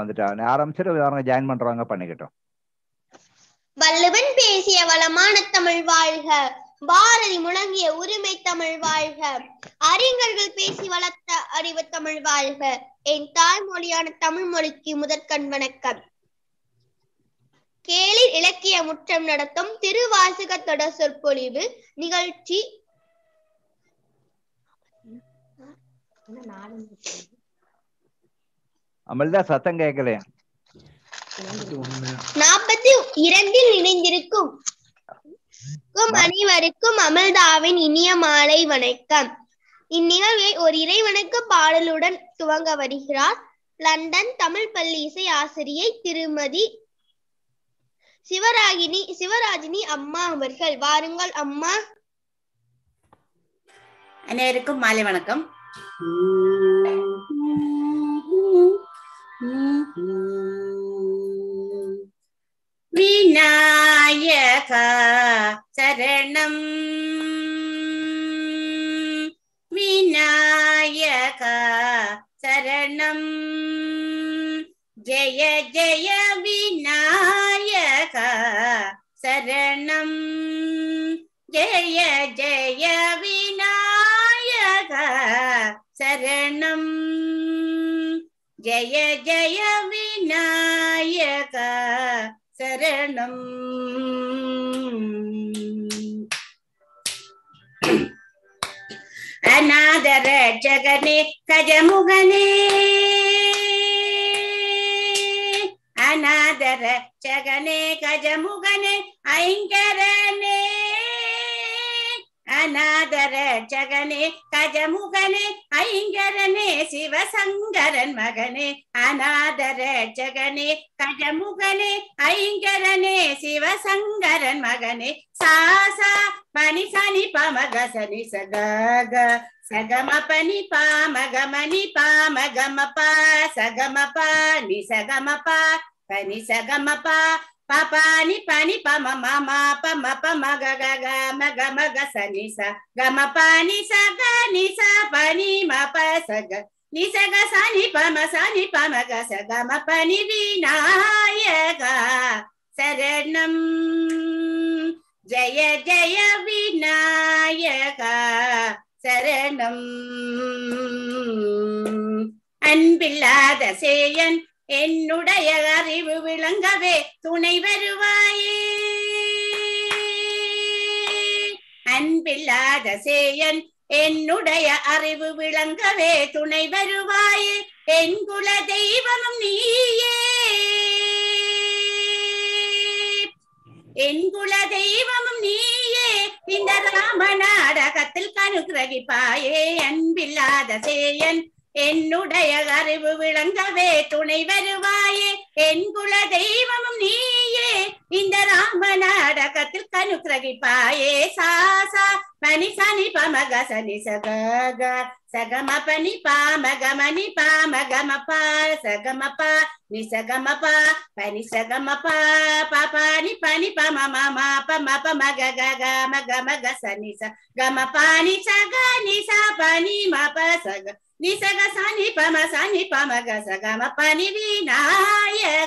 வந்துட்டாங்க ஆரம்பிச்சுட்டு அவங்க ஜாயின் பண்றவங்க பண்ணிக்கிட்டோம் வள்ளுவன் பேசிய வளமான தமிழ் வாழ்க பாரதி முழங்கிய உரிமை தமிழ் வாழ்க அறிஞர்கள் பேசி வளர்த்த அறிவு தமிழ் வாழ்க என் தாய்மொழியான தமிழ் மொழிக்கு முதற்கண் வணக்கம் கேளி இலக்கிய முற்றம் நடத்தும் திருவாசக தொடர் சொற்பொழிவு நிகழ்ச்சி அமல்தா சத்தம் கேட்கலையா நாற்பத்தி இரண்டில் இணைந்திருக்கும் அனைவருக்கும் அமல்தாவின் இனிய மாலை வணக்கம் இந்நிகழ்வை ஒரு இறைவனுக்கு பாடலுடன் துவங்க வருகிறார் லண்டன் தமிழ் பள்ளி இசை ஆசிரியை திருமதி சிவராகினி சிவராஜினி அம்மா அவர்கள் வாருங்கள் அம்மா அனைவருக்கும் மாலை வணக்கம் Mm-hmm. विनायक शरणं विनायक शरणं जय जय विनायक शरणं जय जय विनायक शरणम् ஜய ஜய விநாயக சரணம் அநாதர ஜகனே கஜமுகனே அநாதர ஜகனே கஜமுகனே ஐங்கரனே அநாதர ஜகனே கஜமுகனே ஐங்கரனே சிவசங்கரன் மகனே அநாதர ஜகனே கஜமுகனே ஐங்கரனே சிவசங்கரன் மகனே சாசா பனி சனி பமக சனி சக சகம பனி பாமகமணி பாமகமபா சகமபா நிசகமபா பனி சகமபா పని పని పమ మమ పమ పమ గగ గమ గమ గస నిస గమ పని స గ నిస పని మ ప స గ నిస గ స ని పమ స ని పమ గ స గమ పని వినాయక శరణం జయ జయ వినాయక శరణం அன்பில்லாத சேயன் என்னுடைய அறிவு விளங்கவே துணை வருவாயே அன்பில்லாத சேயன் என்னுடைய அறிவு விளங்கவே துணை வருவாயே என் குல தெய்வமும் நீயே என் குல தெய்வமும் நீயே இந்த ராம நாடகத்தில் கனுகிரகிப்பாயே அன்பில்லாத சேயன் என்னுடைய அறிவு விளங்கவே துணை வருவாயே என் குல தெய்வமும் நீயே இந்த ராம நாடகத்தில் கனு கிரகிப்பாயே சாசா பனி சனி பமக சனி சக சகம பனி பாமக மணி பாமகம பா சகம பா நி சகம பா பனி சகம பா பனி பனி பம மம பம பம க க க மக மக சனி ச கம பானி சக நி ச பனி ம ப சக నిసగ సని పమ సని పమ గ సగమ పని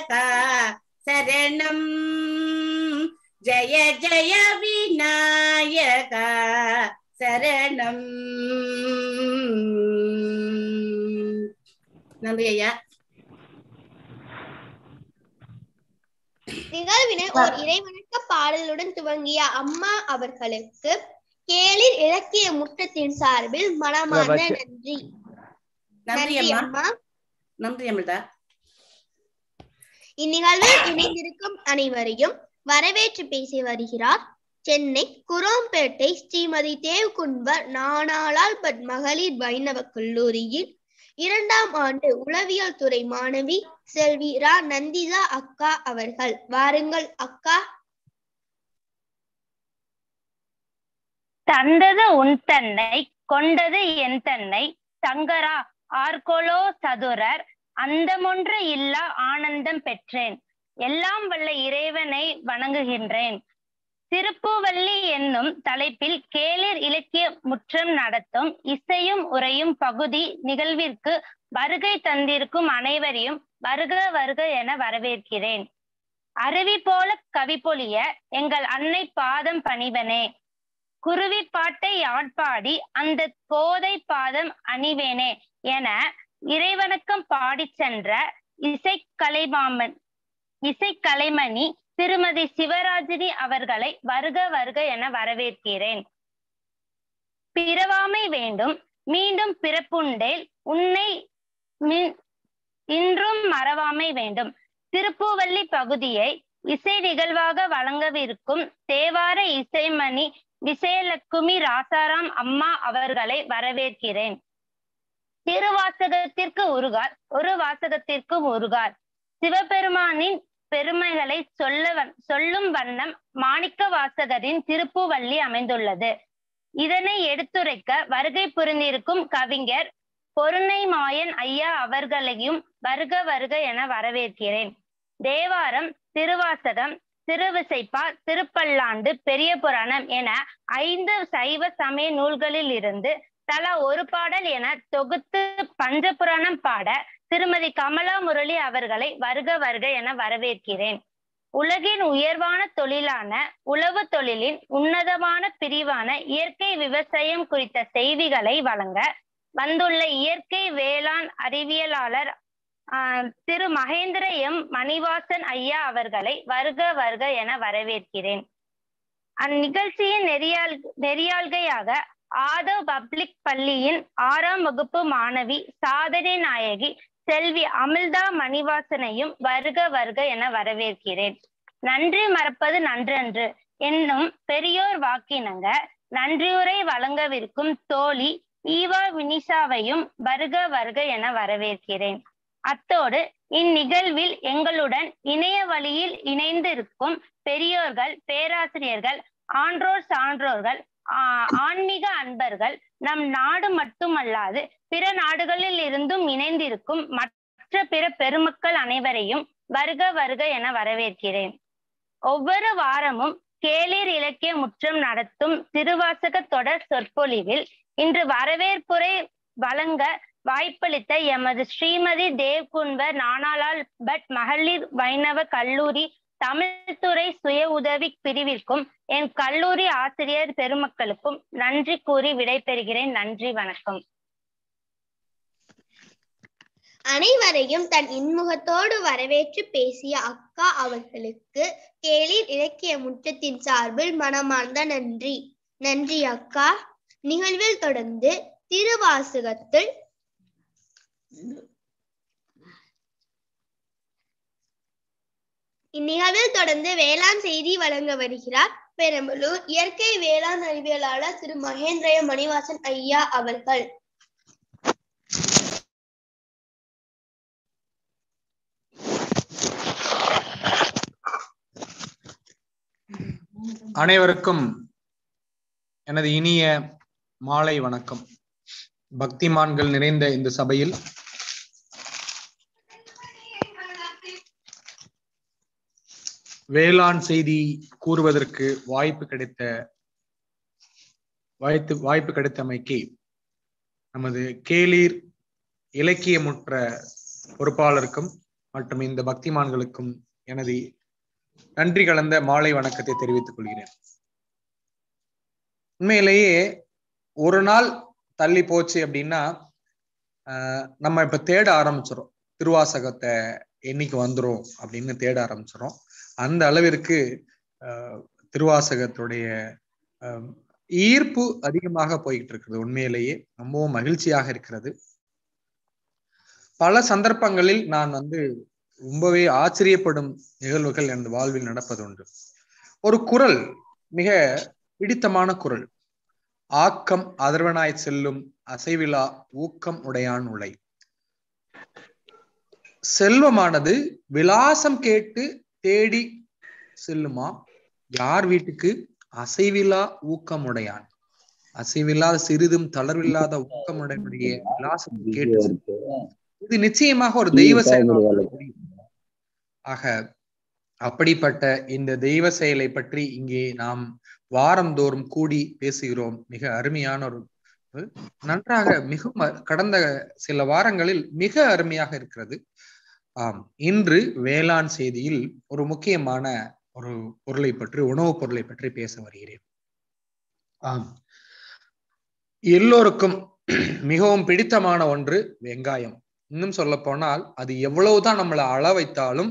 சரணம் శరణం జయ జయ சரணம் శరణம் நன்றி ஐயா நிகழ்வினை ஓர் இறைவணக்க பாடலுடன் துவங்கிய அம்மா அவர்களுக்கு கேளிர் இலக்கிய முற்றத்தின் சார்பில் மனமார்ந்த நன்றி நன்றி அம்மா நன்றி அமிர்தா இந்நிகழ்வில் இணைந்திருக்கும் அனைவரையும் வரவேற்று பேசி வருகிறார் சென்னை குரோம்பேட்டை ஸ்ரீமதி தேவ்குன்வர் நானாளால் பட் மகளிர் வைணவ கல்லூரியில் இரண்டாம் ஆண்டு உளவியல் துறை மாணவி செல்வி ரா நந்திதா அக்கா அவர்கள் வாருங்கள் அக்கா தந்தது உன் தன்னை கொண்டது என் தன்னை சங்கரா ஆர்கோலோ சதுரர் அந்தமொன்று இல்லா ஆனந்தம் பெற்றேன் எல்லாம் வல்ல இறைவனை வணங்குகின்றேன் திருப்புவள்ளி என்னும் தலைப்பில் கேளிர் இலக்கிய முற்றம் நடத்தும் இசையும் உரையும் பகுதி நிகழ்விற்கு வருகை தந்திருக்கும் அனைவரையும் வருக வருக என வரவேற்கிறேன் அருவி போல கவி பொழிய எங்கள் அன்னை பாதம் பணிவனே குருவி பாட்டை ஆட்பாடி அந்த கோதை பாதம் அணிவேனே என இறைவனுக்கும் பாடி சென்ற இசைக்கலைமாமன் இசைக்கலைமணி திருமதி சிவராஜினி அவர்களை வருக வருக என வரவேற்கிறேன் பிறவாமை வேண்டும் மீண்டும் பிறப்புண்டேல் உன்னை இன்றும் மறவாமை வேண்டும் திருப்பூவள்ளி பகுதியை இசை நிகழ்வாக வழங்கவிருக்கும் தேவார இசைமணி விசயலக்குமி ராசாராம் அம்மா அவர்களை வரவேற்கிறேன் திருவாசகத்திற்கு வாசகத்திற்கு உருகார் ஒரு வாசகத்திற்கும் உருகார் சிவபெருமானின் பெருமைகளை சொல்ல சொல்லும் வண்ணம் மாணிக்க வாசகரின் திருப்புவள்ளி அமைந்துள்ளது இதனை எடுத்துரைக்க வருகை புரிந்திருக்கும் கவிஞர் பொருணை மாயன் ஐயா அவர்களையும் வருக வருக என வரவேற்கிறேன் தேவாரம் திருவாசகம் திருவிசைப்பா திருப்பல்லாண்டு பெரிய புராணம் என ஐந்து சைவ சமய நூல்களில் இருந்து தலா ஒரு பாடல் என தொகுத்து பஞ்சபுராணம் பாட திருமதி கமலா முரளி அவர்களை வருக வருக என வரவேற்கிறேன் உலகின் உயர்வான தொழிலான உழவு தொழிலின் உன்னதமான பிரிவான இயற்கை விவசாயம் குறித்த செய்திகளை வழங்க வந்துள்ள இயற்கை வேளாண் அறிவியலாளர் திரு மகேந்திர எம் மணிவாசன் ஐயா அவர்களை வருக வருக என வரவேற்கிறேன் அந்நிகழ்ச்சியின் நெறியாள் நெறியாள்கையாக ஆதவ் பப்ளிக் பள்ளியின் ஆறாம் வகுப்பு மாணவி சாதனை நாயகி செல்வி அமிர்தா மணிவாசனையும் வருக வருக என வரவேற்கிறேன் நன்றி மறப்பது நன்றன்று என்னும் பெரியோர் வாக்கினங்க நன்றியுரை வழங்கவிருக்கும் தோழி ஈவா வினிஷாவையும் வருக வருக என வரவேற்கிறேன் அத்தோடு இந்நிகழ்வில் எங்களுடன் இணைய வழியில் இணைந்திருக்கும் பெரியோர்கள் பேராசிரியர்கள் ஆன்றோர் சான்றோர்கள் ஆன்மீக அன்பர்கள் நம் நாடு மட்டுமல்லாது பிற நாடுகளில் இருந்தும் இணைந்திருக்கும் மற்ற பிற பெருமக்கள் அனைவரையும் வருக வருக என வரவேற்கிறேன் ஒவ்வொரு வாரமும் கேளிர் இலக்கிய முற்றம் நடத்தும் திருவாசக தொடர் சொற்பொழிவில் இன்று வரவேற்புரை வழங்க வாய்ப்பளித்த எமது ஸ்ரீமதி தேவ்குன்வர் நானாலால் பட் மகளிர் வைணவ கல்லூரி தமிழ்துறை சுய உதவி பிரிவிற்கும் என் கல்லூரி ஆசிரியர் பெருமக்களுக்கும் நன்றி கூறி விடைபெறுகிறேன் நன்றி வணக்கம் அனைவரையும் தன் இன்முகத்தோடு வரவேற்று பேசிய அக்கா அவர்களுக்கு கேளிர் இலக்கிய முற்றத்தின் சார்பில் மனமார்ந்த நன்றி நன்றி அக்கா நிகழ்வில் தொடர்ந்து திருவாசகத்தில் இந்நிகழ்வில் தொடர்ந்து வேளாண் செய்தி வழங்க வருகிறார் பெரம்பலூர் இயற்கை வேளாண் அறிவியலாளர் திரு மகேந்திரய மணிவாசன் ஐயா அவர்கள் அனைவருக்கும் எனது இனிய மாலை வணக்கம் பக்திமான்கள் நிறைந்த இந்த சபையில் வேளாண் செய்தி கூறுவதற்கு வாய்ப்பு கிடைத்த வாய்ப்பு வாய்ப்பு கிடைத்தமைக்கு நமது கேளீர் இலக்கியமுற்ற பொறுப்பாளருக்கும் மற்றும் இந்த பக்திமான்களுக்கும் எனது நன்றி கலந்த மாலை வணக்கத்தை தெரிவித்துக் கொள்கிறேன் உண்மையிலேயே ஒரு நாள் தள்ளி போச்சு அப்படின்னா நம்ம இப்ப தேட ஆரம்பிச்சிடும் திருவாசகத்தை என்னைக்கு வந்துடும் அப்படின்னு தேட ஆரம்பிச்சிடும் அந்த அளவிற்கு திருவாசகத்துடைய ஈர்ப்பு அதிகமாக போய்கிட்டு இருக்கிறது உண்மையிலேயே ரொம்பவும் மகிழ்ச்சியாக இருக்கிறது பல சந்தர்ப்பங்களில் நான் வந்து ரொம்பவே ஆச்சரியப்படும் நிகழ்வுகள் எனது வாழ்வில் நடப்பது உண்டு ஒரு குரல் மிக பிடித்தமான குரல் ஆக்கம் அதர்வனாய் செல்லும் அசைவிழா ஊக்கம் உடையான் உலை செல்வமானது விலாசம் கேட்டு தேடி செல்லுமா யார் வீட்டுக்கு அசைவிலா ஊக்கமுடையான் அசைவில்லாத சிறிதும் தளர்வில்லாத ஊக்கமுடைய விலாசத்தை கேட்டு இது நிச்சயமாக ஒரு தெய்வ செயல் ஆக அப்படிப்பட்ட இந்த தெய்வ செயலை பற்றி இங்கே நாம் வாரந்தோறும் கூடி பேசுகிறோம் மிக அருமையான ஒரு நன்றாக மிகவும் கடந்த சில வாரங்களில் மிக அருமையாக இருக்கிறது ஆம் இன்று வேளாண் செய்தியில் ஒரு முக்கியமான ஒரு பொருளை பற்றி உணவுப் பொருளை பற்றி பேச வருகிறேன் ஆம் எல்லோருக்கும் மிகவும் பிடித்தமான ஒன்று வெங்காயம் இன்னும் சொல்ல போனால் அது எவ்வளவுதான் நம்மளை அள வைத்தாலும்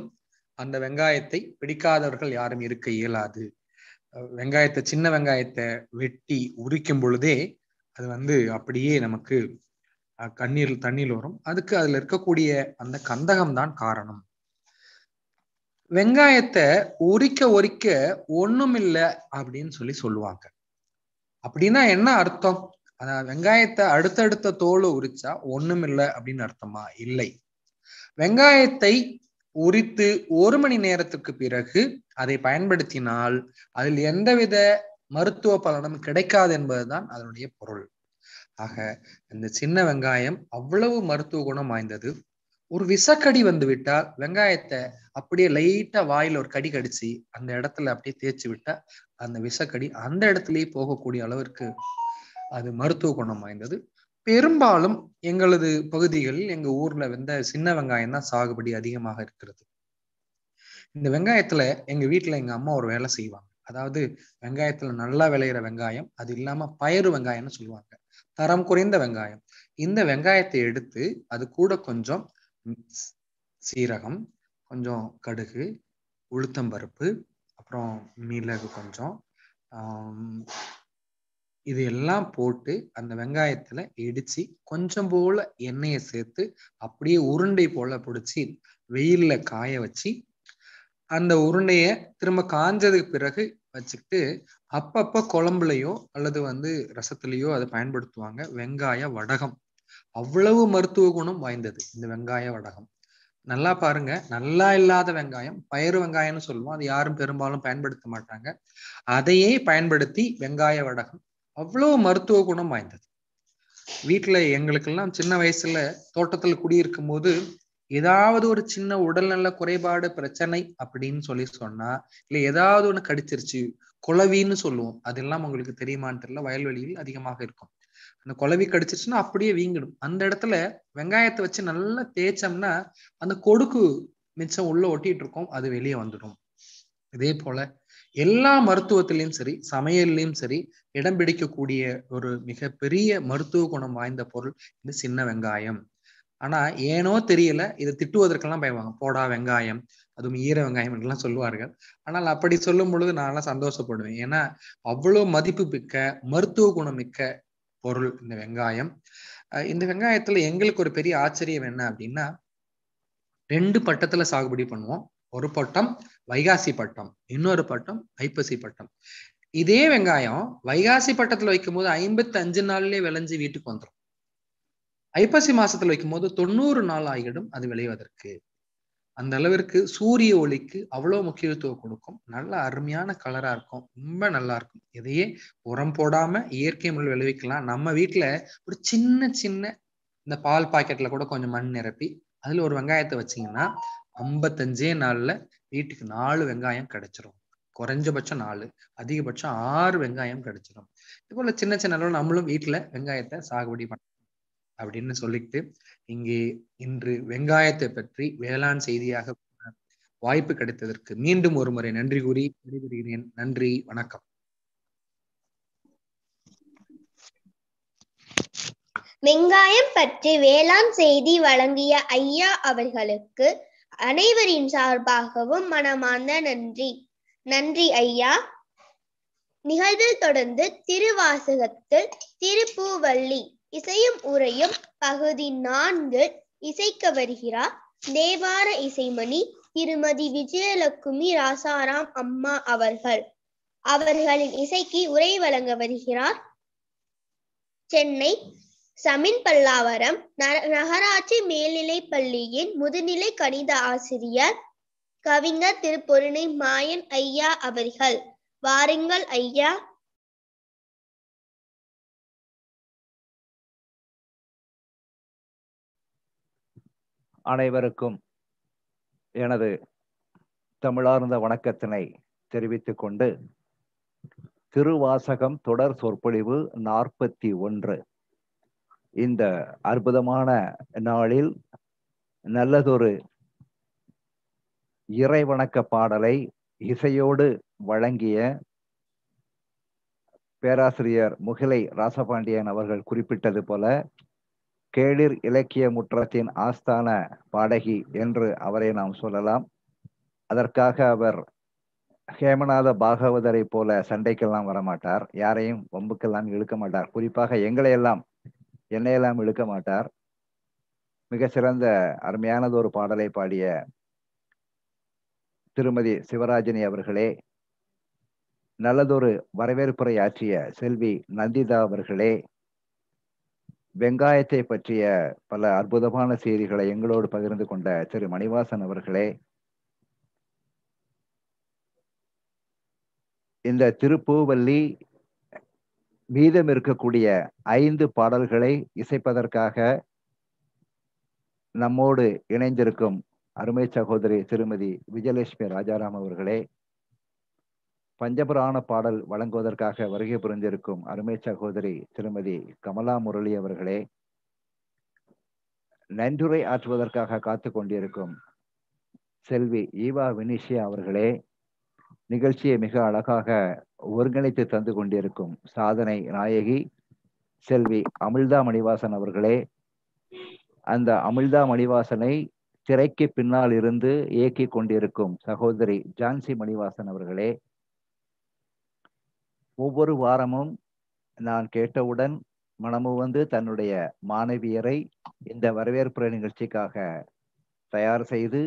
அந்த வெங்காயத்தை பிடிக்காதவர்கள் யாரும் இருக்க இயலாது வெங்காயத்தை சின்ன வெங்காயத்தை வெட்டி உரிக்கும் பொழுதே அது வந்து அப்படியே நமக்கு கண்ணீர் தண்ணீர் வரும் அதுக்கு அதுல இருக்கக்கூடிய அந்த கந்தகம் தான் காரணம் வெங்காயத்தை உரிக்க உரிக்க ஒண்ணும் இல்லை அப்படின்னு சொல்லி சொல்லுவாங்க அப்படின்னா என்ன அர்த்தம் அதான் வெங்காயத்தை அடுத்தடுத்த தோலை உரிச்சா ஒண்ணும் இல்லை அப்படின்னு அர்த்தமா இல்லை வெங்காயத்தை உரித்து ஒரு மணி நேரத்துக்கு பிறகு அதை பயன்படுத்தினால் அதில் எந்தவித மருத்துவ பலனும் கிடைக்காது என்பதுதான் அதனுடைய பொருள் ஆக இந்த சின்ன வெங்காயம் அவ்வளவு மருத்துவ குணம் வாய்ந்தது ஒரு விசக்கடி வந்து விட்டா வெங்காயத்தை அப்படியே லைட்டா வாயில ஒரு கடி கடிச்சு அந்த இடத்துல அப்படியே தேய்ச்சி விட்டா அந்த விசக்கடி அந்த இடத்துலயே போகக்கூடிய அளவிற்கு அது மருத்துவ குணம் வாய்ந்தது பெரும்பாலும் எங்களது பகுதிகளில் எங்க ஊர்ல வந்த சின்ன வெங்காயம் தான் சாகுபடி அதிகமாக இருக்கிறது இந்த வெங்காயத்துல எங்க வீட்டுல எங்க அம்மா ஒரு வேலை செய்வாங்க அதாவது வெங்காயத்துல நல்லா விளையிற வெங்காயம் அது இல்லாம பயறு வெங்காயம்னு சொல்லுவாங்க தரம் குறைந்த வெங்காயம் இந்த வெங்காயத்தை எடுத்து அது கூட கொஞ்சம் சீரகம் கொஞ்சம் கடுகு உளுத்தம்பருப்பு அப்புறம் மிளகு கொஞ்சம் இது எல்லாம் போட்டு அந்த வெங்காயத்துல இடிச்சு கொஞ்சம் போல எண்ணெயை சேர்த்து அப்படியே உருண்டை போல பிடிச்சி வெயில்ல காய வச்சு அந்த உருண்டைய திரும்ப காஞ்சதுக்கு பிறகு வச்சுக்கிட்டு அப்பப்ப குழம்புலையோ அல்லது வந்து ரசத்துலயோ அதை பயன்படுத்துவாங்க வெங்காய வடகம் அவ்வளவு மருத்துவ குணம் வாய்ந்தது இந்த வெங்காய வடகம் நல்லா பாருங்க நல்லா இல்லாத வெங்காயம் பயிறு வெங்காயம்னு சொல்லுவோம் அது யாரும் பெரும்பாலும் பயன்படுத்த மாட்டாங்க அதையே பயன்படுத்தி வெங்காய வடகம் அவ்வளவு மருத்துவ குணம் வாய்ந்தது வீட்டுல எங்களுக்கெல்லாம் சின்ன வயசுல தோட்டத்துல குடியிருக்கும் போது ஏதாவது ஒரு சின்ன உடல்நல குறைபாடு பிரச்சனை அப்படின்னு சொல்லி சொன்னா இல்ல ஏதாவது ஒண்ணு கடிச்சிருச்சு குளவின்னு சொல்லுவோம் அதெல்லாம் உங்களுக்கு தெரியுமான்னு தெரியல வயல்வெளியில் அதிகமாக இருக்கும் அந்த குளவி கடிச்சிருச்சுன்னா அப்படியே வீங்கிடும் அந்த இடத்துல வெங்காயத்தை வச்சு நல்லா தேய்ச்சோம்னா அந்த கொடுக்கு மிச்சம் உள்ள ஒட்டிட்டு இருக்கோம் அது வெளியே வந்துடும் இதே போல எல்லா மருத்துவத்திலையும் சரி சமையல்லையும் சரி இடம் பிடிக்கக்கூடிய ஒரு மிகப்பெரிய மருத்துவ குணம் வாய்ந்த பொருள் இந்த சின்ன வெங்காயம் ஆனா ஏனோ தெரியல இதை திட்டுவதற்கெல்லாம் பயவாங்க போடா வெங்காயம் அதுவும் ஈர வெங்காயம் எல்லாம் சொல்லுவார்கள் ஆனால் அப்படி சொல்லும் பொழுது நான் எல்லாம் சந்தோஷப்படுவேன் ஏன்னா அவ்வளோ மதிப்பு மிக்க மருத்துவ குணம் மிக்க பொருள் இந்த வெங்காயம் இந்த வெங்காயத்துல எங்களுக்கு ஒரு பெரிய ஆச்சரியம் என்ன அப்படின்னா ரெண்டு பட்டத்துல சாகுபடி பண்ணுவோம் ஒரு பட்டம் வைகாசி பட்டம் இன்னொரு பட்டம் ஐப்பசி பட்டம் இதே வெங்காயம் வைகாசி பட்டத்துல வைக்கும் போது ஐம்பத்தி அஞ்சு நாள்லயே விளைஞ்சு வீட்டுக்கு வந்துடும் ஐப்பசி மாசத்துல வைக்கும் போது தொண்ணூறு நாள் ஆகிடும் அது விளைவதற்கு அந்த அளவிற்கு சூரிய ஒளிக்கு அவ்வளோ முக்கியத்துவம் கொடுக்கும் நல்ல அருமையான கலரா இருக்கும் ரொம்ப நல்லா இருக்கும் இதையே உரம் போடாம இயற்கை முறையில் விளைவிக்கலாம் நம்ம வீட்டுல ஒரு சின்ன சின்ன இந்த பால் பாக்கெட்ல கூட கொஞ்சம் மண் நிரப்பி அதுல ஒரு வெங்காயத்தை வச்சீங்கன்னா ஐம்பத்தஞ்சே நாள்ல வீட்டுக்கு நாலு வெங்காயம் கிடைச்சிரும் குறைஞ்சபட்சம் நாலு அதிகபட்சம் ஆறு வெங்காயம் கிடைச்சிடும் இது போல சின்ன சின்ன அளவு நம்மளும் வீட்டுல வெங்காயத்தை சாகுபடி பண்ணணும் அப்படின்னு சொல்லிட்டு இங்கே இன்று வெங்காயத்தை பற்றி வேளாண் செய்தியாக வாய்ப்பு கிடைத்ததற்கு மீண்டும் ஒரு முறை நன்றி கூறி விடைபெறுகிறேன் நன்றி வணக்கம் வெங்காயம் பற்றி வேளாண் செய்தி வழங்கிய ஐயா அவர்களுக்கு அனைவரின் சார்பாகவும் மனமார்ந்த நன்றி நன்றி ஐயா நிகழ்வில் தொடர்ந்து திருவாசகத்தில் திருப்பூவள்ளி இசையும் உரையும் பகுதி நான்கு இசைக்க வருகிறார் தேவார இசைமணி திருமதி விஜயலட்சுமி ராசாராம் அம்மா அவர்கள் அவர்களின் இசைக்கு உரை வழங்க வருகிறார் சென்னை சமின் பல்லாவரம் நகராட்சி மேல்நிலை பள்ளியின் முதுநிலை கணித ஆசிரியர் கவிஞர் திருப்பொருணை மாயன் ஐயா அவர்கள் வாருங்கள் ஐயா அனைவருக்கும் எனது தமிழார்ந்த வணக்கத்தினை தெரிவித்துக் கொண்டு திருவாசகம் தொடர் சொற்பொழிவு நாற்பத்தி ஒன்று இந்த அற்புதமான நாளில் நல்லதொரு இறைவணக்க பாடலை இசையோடு வழங்கிய பேராசிரியர் முகிலை ராசபாண்டியன் அவர்கள் குறிப்பிட்டது போல கேளிர் இலக்கிய முற்றத்தின் ஆஸ்தான பாடகி என்று அவரை நாம் சொல்லலாம் அதற்காக அவர் ஹேமநாத பாகவதரை போல சண்டைக்கெல்லாம் வரமாட்டார் யாரையும் வம்புக்கெல்லாம் இழுக்க மாட்டார் குறிப்பாக எங்களையெல்லாம் என்னையெல்லாம் இழுக்க மாட்டார் மிக சிறந்த அருமையானது ஒரு பாடலை பாடிய திருமதி சிவராஜினி அவர்களே நல்லதொரு வரவேற்புரை ஆற்றிய செல்வி நந்திதா அவர்களே வெங்காயத்தை பற்றிய பல அற்புதமான செய்திகளை எங்களோடு பகிர்ந்து கொண்ட திரு மணிவாசன் அவர்களே இந்த திருப்பூவல்லி மீதம் இருக்கக்கூடிய ஐந்து பாடல்களை இசைப்பதற்காக நம்மோடு இணைந்திருக்கும் அருமை சகோதரி திருமதி விஜயலட்சுமி ராஜாராம் அவர்களே பஞ்சபுராண பாடல் வழங்குவதற்காக வருகை புரிந்திருக்கும் அருமை சகோதரி திருமதி கமலா முரளி அவர்களே நன்றுரை ஆற்றுவதற்காக காத்து கொண்டிருக்கும் செல்வி ஈவா வினிஷியா அவர்களே நிகழ்ச்சியை மிக அழகாக ஒருங்கிணைத்து தந்து கொண்டிருக்கும் சாதனை நாயகி செல்வி அமிழ்தா மணிவாசன் அவர்களே அந்த அமிழ்தா மணிவாசனை திரைக்கு பின்னால் இருந்து இயக்கிக் கொண்டிருக்கும் சகோதரி ஜான்சி மணிவாசன் அவர்களே ஒவ்வொரு வாரமும் நான் கேட்டவுடன் மனமு வந்து தன்னுடைய மாணவியரை இந்த வரவேற்புரை நிகழ்ச்சிக்காக தயார் செய்து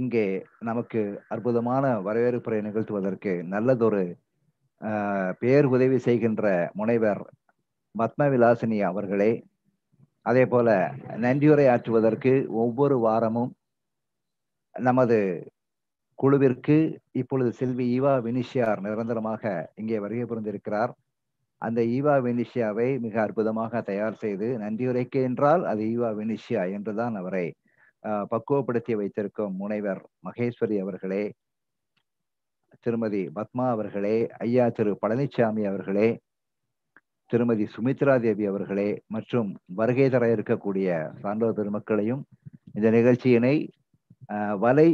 இங்கே நமக்கு அற்புதமான வரவேற்புரை நிகழ்த்துவதற்கு நல்லதொரு பேர் உதவி செய்கின்ற முனைவர் பத்மவிலாசினி அவர்களே அதே போல நன்றியுரை ஆற்றுவதற்கு ஒவ்வொரு வாரமும் நமது குழுவிற்கு இப்பொழுது செல்வி ஈவா வெனிஷியார் நிரந்தரமாக இங்கே வருகை புரிந்திருக்கிறார் அந்த ஈவா வெனிஷியாவை மிக அற்புதமாக தயார் செய்து நன்றியுரைக்க என்றால் அது ஈவா வெனிஷியா என்றுதான் அவரை பக்குவப்படுத்தி வைத்திருக்கும் முனைவர் மகேஸ்வரி அவர்களே திருமதி பத்மா அவர்களே ஐயா திரு பழனிசாமி அவர்களே திருமதி சுமித்ரா தேவி அவர்களே மற்றும் வருகை தர இருக்கக்கூடிய சான்றோர் பெருமக்களையும் இந்த நிகழ்ச்சியினை வலை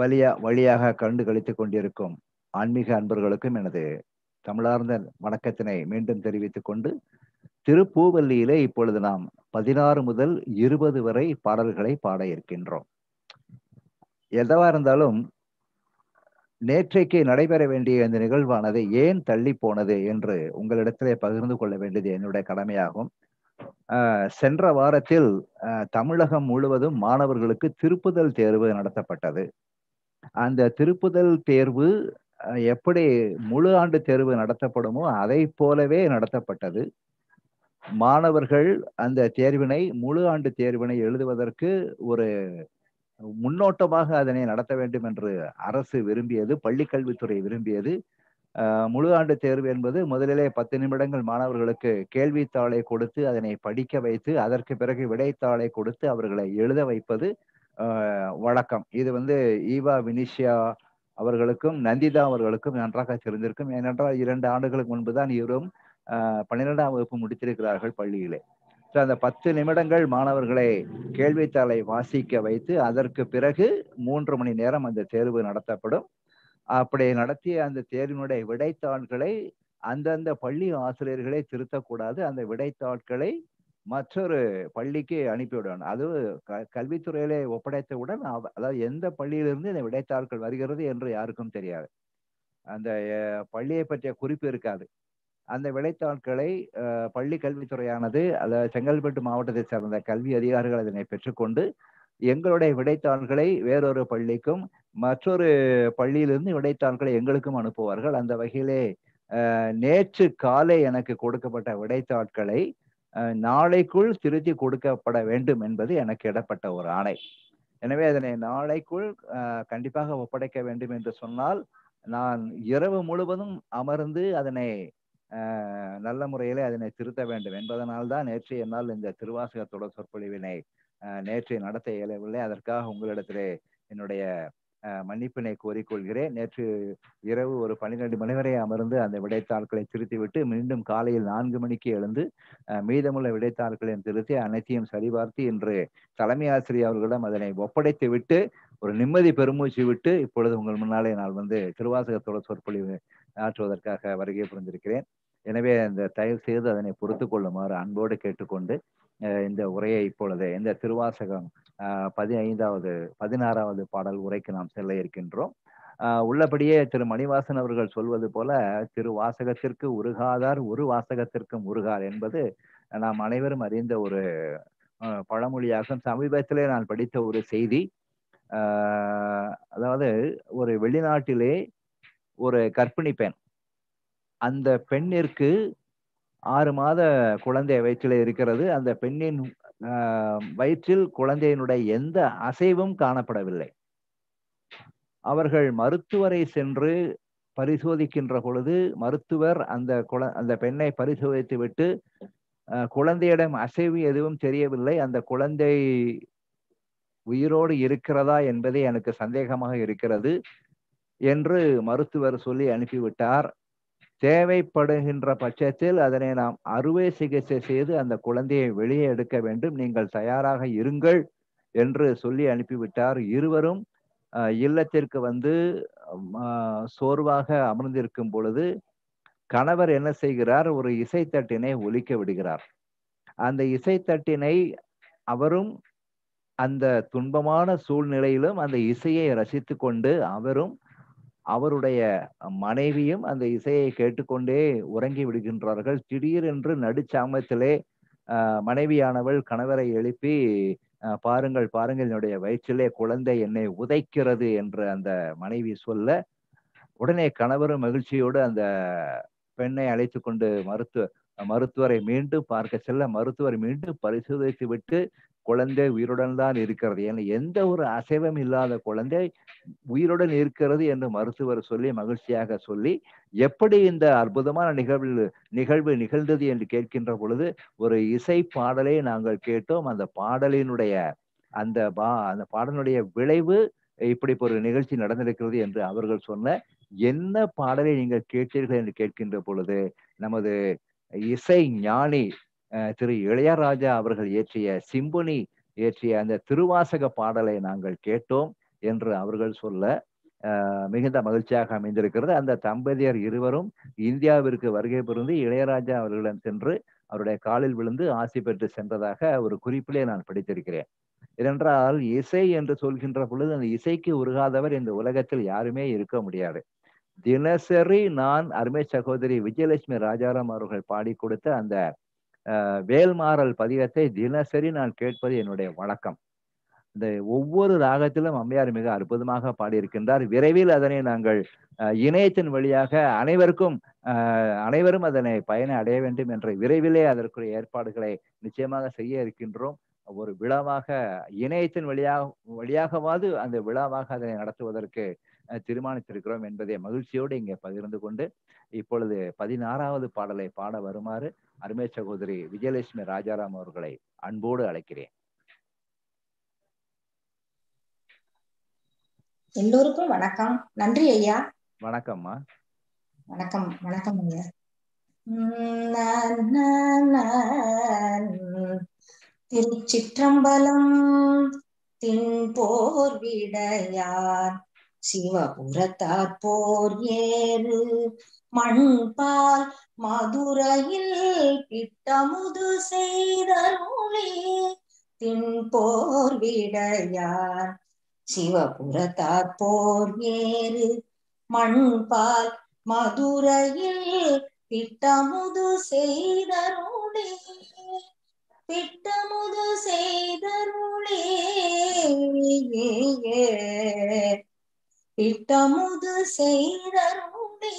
வழியா வழியாக கண்டு கழித்துக் கொண்டிருக்கும் ஆன்மீக அன்பர்களுக்கும் எனது தமிழார்ந்த வணக்கத்தினை மீண்டும் தெரிவித்துக் கொண்டு திருப்பூவல்லியிலே இப்பொழுது நாம் பதினாறு முதல் இருபது வரை பாடல்களை பாட இருக்கின்றோம் எதவா இருந்தாலும் நேற்றைக்கு நடைபெற வேண்டிய இந்த நிகழ்வானது ஏன் தள்ளி போனது என்று உங்களிடத்திலே பகிர்ந்து கொள்ள வேண்டியது என்னுடைய கடமையாகும் சென்ற வாரத்தில் தமிழகம் முழுவதும் மாணவர்களுக்கு திருப்புதல் தேர்வு நடத்தப்பட்டது அந்த திருப்புதல் தேர்வு எப்படி முழு ஆண்டு தேர்வு நடத்தப்படுமோ அதை போலவே நடத்தப்பட்டது மாணவர்கள் அந்த தேர்வினை முழு ஆண்டு தேர்வினை எழுதுவதற்கு ஒரு முன்னோட்டமாக அதனை நடத்த வேண்டும் என்று அரசு விரும்பியது பள்ளிக்கல்வித்துறை விரும்பியது முழு ஆண்டு தேர்வு என்பது முதலிலே பத்து நிமிடங்கள் மாணவர்களுக்கு கேள்வித்தாளை கொடுத்து அதனை படிக்க வைத்து அதற்கு பிறகு விடைத்தாளை கொடுத்து அவர்களை எழுத வைப்பது வழக்கம் இது வந்து ஈவா வினிஷியா அவர்களுக்கும் நந்திதா அவர்களுக்கும் நன்றாக தெரிந்திருக்கும் ஏனென்றால் இரண்டு ஆண்டுகளுக்கு முன்பு தான் இவரும் பன்னிரெண்டாம் வகுப்பு முடித்திருக்கிறார்கள் பள்ளியிலே ஸோ அந்த பத்து நிமிடங்கள் மாணவர்களை கேள்வித்தாளை வாசிக்க வைத்து அதற்கு பிறகு மூன்று மணி நேரம் அந்த தேர்வு நடத்தப்படும் அப்படி நடத்திய அந்த தேர்வினுடைய விடைத்தாள்களை அந்தந்த பள்ளி ஆசிரியர்களே திருத்தக்கூடாது அந்த விடைத்தாட்களை மற்றொரு பள்ளிக்கு அனுப்பிவிடணும் அது க கல்வித்துறையிலே ஒப்படைத்தவுடன் அதாவது எந்த பள்ளியிலிருந்து இந்த விடைத்தாள்கள் வருகிறது என்று யாருக்கும் தெரியாது அந்த பள்ளியை பற்றிய குறிப்பு இருக்காது அந்த விடைத்தாட்களை பள்ளி கல்வித்துறையானது அல்ல செங்கல்பட்டு மாவட்டத்தை சேர்ந்த கல்வி அதிகாரிகள் அதனை பெற்றுக்கொண்டு எங்களுடைய விடைத்தாள்களை வேறொரு பள்ளிக்கும் மற்றொரு பள்ளியிலிருந்து விடைத்தாள்களை எங்களுக்கும் அனுப்புவார்கள் அந்த வகையிலே நேற்று காலை எனக்கு கொடுக்கப்பட்ட விடைத்தாட்களை நாளைக்குள் திருத்தி கொடுக்கப்பட வேண்டும் என்பது எனக்கு இடப்பட்ட ஒரு ஆணை எனவே அதனை நாளைக்குள் கண்டிப்பாக ஒப்படைக்க வேண்டும் என்று சொன்னால் நான் இரவு முழுவதும் அமர்ந்து அதனை நல்ல முறையிலே அதனை திருத்த வேண்டும் என்பதனால் தான் நேற்று என்னால் இந்த திருவாசகத்தோட சொற்பொழிவினை நேற்று நடத்த இயலவில்லை அதற்காக உங்களிடத்திலே என்னுடைய மன்னிப்பினை கோரிக்கொள்கிறேன் நேற்று இரவு ஒரு பன்னிரெண்டு மணி வரை அமர்ந்து அந்த விடைத்தாள்களை திருத்திவிட்டு மீண்டும் காலையில் நான்கு மணிக்கு எழுந்து மீதமுள்ள விடைத்தாள்களை திருத்தி அனைத்தையும் சரிபார்த்து இன்று தலைமை ஆசிரியர் அவர்களிடம் அதனை ஒப்படைத்து விட்டு ஒரு நிம்மதி பெருமூச்சு விட்டு இப்பொழுது உங்கள் முன்னாலே நான் வந்து திருவாசகத்தோட சொற்பொழிவு ஆற்றுவதற்காக வருகை புரிந்திருக்கிறேன் எனவே அந்த தயவு செய்து அதனை பொறுத்து கொள்ளுமாறு அன்போடு கேட்டுக்கொண்டு இந்த உரையை இப்பொழுது இந்த திருவாசகம் பதினைந்தாவது பதினாறாவது பாடல் உரைக்கு நாம் செல்ல இருக்கின்றோம் உள்ளபடியே திரு மணிவாசன் அவர்கள் சொல்வது போல திரு வாசகத்திற்கு உருகாதார் ஒரு வாசகத்திற்கும் உருகார் என்பது நாம் அனைவரும் அறிந்த ஒரு பழமொழியாகும் சமீபத்திலே நான் படித்த ஒரு செய்தி அதாவது ஒரு வெளிநாட்டிலே ஒரு கர்ப்பிணி பெண் அந்த பெண்ணிற்கு ஆறு மாத குழந்தை வயிற்றில் இருக்கிறது அந்த பெண்ணின் வயிற்றில் குழந்தையினுடைய எந்த அசைவும் காணப்படவில்லை அவர்கள் மருத்துவரை சென்று பரிசோதிக்கின்ற பொழுது மருத்துவர் அந்த குழ அந்த பெண்ணை பரிசோதித்து விட்டு குழந்தையிடம் அசைவு எதுவும் தெரியவில்லை அந்த குழந்தை உயிரோடு இருக்கிறதா என்பதே எனக்கு சந்தேகமாக இருக்கிறது என்று மருத்துவர் சொல்லி அனுப்பிவிட்டார் தேவைப்படுகின்ற பட்சத்தில் அதனை நாம் அறுவை சிகிச்சை செய்து அந்த குழந்தையை வெளியே எடுக்க வேண்டும் நீங்கள் தயாராக இருங்கள் என்று சொல்லி அனுப்பிவிட்டார் இருவரும் இல்லத்திற்கு வந்து சோர்வாக அமர்ந்திருக்கும் பொழுது கணவர் என்ன செய்கிறார் ஒரு இசைத்தட்டினை ஒலிக்க விடுகிறார் அந்த இசைத்தட்டினை அவரும் அந்த துன்பமான சூழ்நிலையிலும் அந்த இசையை ரசித்து கொண்டு அவரும் அவருடைய மனைவியும் அந்த இசையை கேட்டுக்கொண்டே உறங்கி விடுகின்றார்கள் திடீரென்று நடுச்சாமத்திலே மனைவியானவள் கணவரை எழுப்பி பாருங்கள் பாருங்கள் என்னுடைய வயிற்றிலே குழந்தை என்னை உதைக்கிறது என்று அந்த மனைவி சொல்ல உடனே கணவரும் மகிழ்ச்சியோடு அந்த பெண்ணை அழைத்து கொண்டு மருத்துவ மருத்துவரை மீண்டும் பார்க்க செல்ல மருத்துவர் மீண்டும் பரிசோதித்து விட்டு குழந்தை உயிருடன் தான் இருக்கிறது ஏன்னா எந்த ஒரு அசைவம் இல்லாத குழந்தை உயிருடன் இருக்கிறது என்று மருத்துவர் சொல்லி மகிழ்ச்சியாக சொல்லி எப்படி இந்த அற்புதமான நிகழ்வு நிகழ்வு நிகழ்ந்தது என்று கேட்கின்ற பொழுது ஒரு இசை பாடலை நாங்கள் கேட்டோம் அந்த பாடலினுடைய அந்த பா அந்த பாடலுடைய விளைவு இப்படி ஒரு நிகழ்ச்சி நடந்திருக்கிறது என்று அவர்கள் சொன்ன என்ன பாடலை நீங்கள் கேட்டீர்கள் என்று கேட்கின்ற பொழுது நமது இசை ஞானி திரு இளையராஜா அவர்கள் இயற்றிய சிம்பொனி இயற்றிய அந்த திருவாசக பாடலை நாங்கள் கேட்டோம் என்று அவர்கள் சொல்ல மிகுந்த மகிழ்ச்சியாக அமைந்திருக்கிறது அந்த தம்பதியர் இருவரும் இந்தியாவிற்கு வருகை புரிந்து இளையராஜா அவர்களிடம் சென்று அவருடைய காலில் விழுந்து ஆசி பெற்று சென்றதாக ஒரு குறிப்பிலே நான் படித்திருக்கிறேன் ஏனென்றால் இசை என்று சொல்கின்ற பொழுது அந்த இசைக்கு உருகாதவர் இந்த உலகத்தில் யாருமே இருக்க முடியாது தினசரி நான் அருமை சகோதரி விஜயலட்சுமி ராஜாராம் அவர்கள் பாடி கொடுத்த அந்த வேல்மாறல் பதிகத்தை தினசரி நான் கேட்பது என்னுடைய வழக்கம் இந்த ஒவ்வொரு ராகத்திலும் அம்மையார் மிக அற்புதமாக பாடியிருக்கின்றார் விரைவில் அதனை நாங்கள் இணையத்தின் வழியாக அனைவருக்கும் அனைவரும் அதனை பயனை அடைய வேண்டும் என்ற விரைவிலே அதற்குரிய ஏற்பாடுகளை நிச்சயமாக செய்ய இருக்கின்றோம் ஒரு விழாவாக இணையத்தின் வழியாக வழியாகவாது அந்த விழாவாக அதனை நடத்துவதற்கு தீர்மானித்திருக்கிறோம் என்பதை மகிழ்ச்சியோடு இங்கே பகிர்ந்து கொண்டு இப்பொழுது பதினாறாவது பாடலை பாட வருமாறு அருமை சகோதரி விஜயலட்சுமி ராஜாராம் அவர்களை அன்போடு அழைக்கிறேன் எல்லோருக்கும் வணக்கம் நன்றி ஐயா வணக்கம்மா வணக்கம் வணக்கம் ஐயா திருச்சிற்றம்பலம் போர் விடையார் சிவபுரத்தார் போர் ஏறு மண்பால் மதுரையில் திட்டமுது செய்தருளே தின்போர் விடையார் சிவபுரத்தார் போர் ஏறு மண்பால் மதுரையில் திட்டமுது செய்தருளே திட்டமுது செய்தருளே திட்டமுது செய்தருளே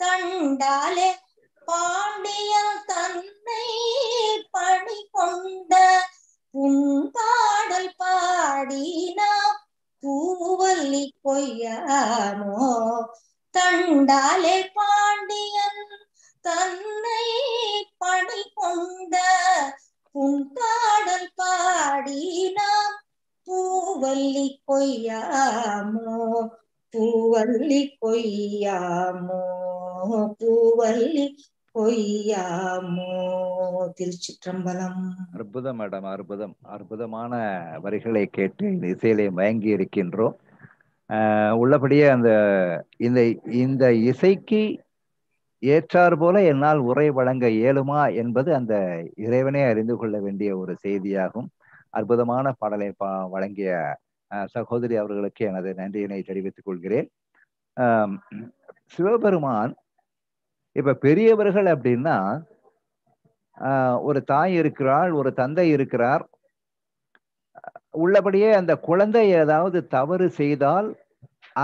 கண்டாலே பாண்டிய தன்னை பணி கொண்ட புண்பாடல் பாடினா பூவல்லி கொய்யாமோ தண்டாலே பாண்டியன் தன்னை பணி கொண்ட புண்பாடல் பாடினா பூவல்லி கொய்யாமோ பூவல்லி கொய்யாமோ பூவல்லி கொய்யாமோ திருச்சிற்றம்பலம் அற்புதம் மேடம் அற்புதம் அற்புதமான வரிகளை கேட்டு இந்த இசையிலே மயங்கி இருக்கின்றோம் உள்ளபடியே அந்த இந்த இந்த இசைக்கு ஏற்றாறு போல என்னால் உரை வழங்க இயலுமா என்பது அந்த இறைவனே அறிந்து கொள்ள வேண்டிய ஒரு செய்தியாகும் அற்புதமான பாடலை பா வழங்கிய சகோதரி அவர்களுக்கு எனது நன்றியினை தெரிவித்துக் கொள்கிறேன் சிவபெருமான் இப்ப பெரியவர்கள் அப்படின்னா ஒரு தாய் இருக்கிறாள் ஒரு தந்தை இருக்கிறார் உள்ளபடியே அந்த குழந்தை ஏதாவது தவறு செய்தால்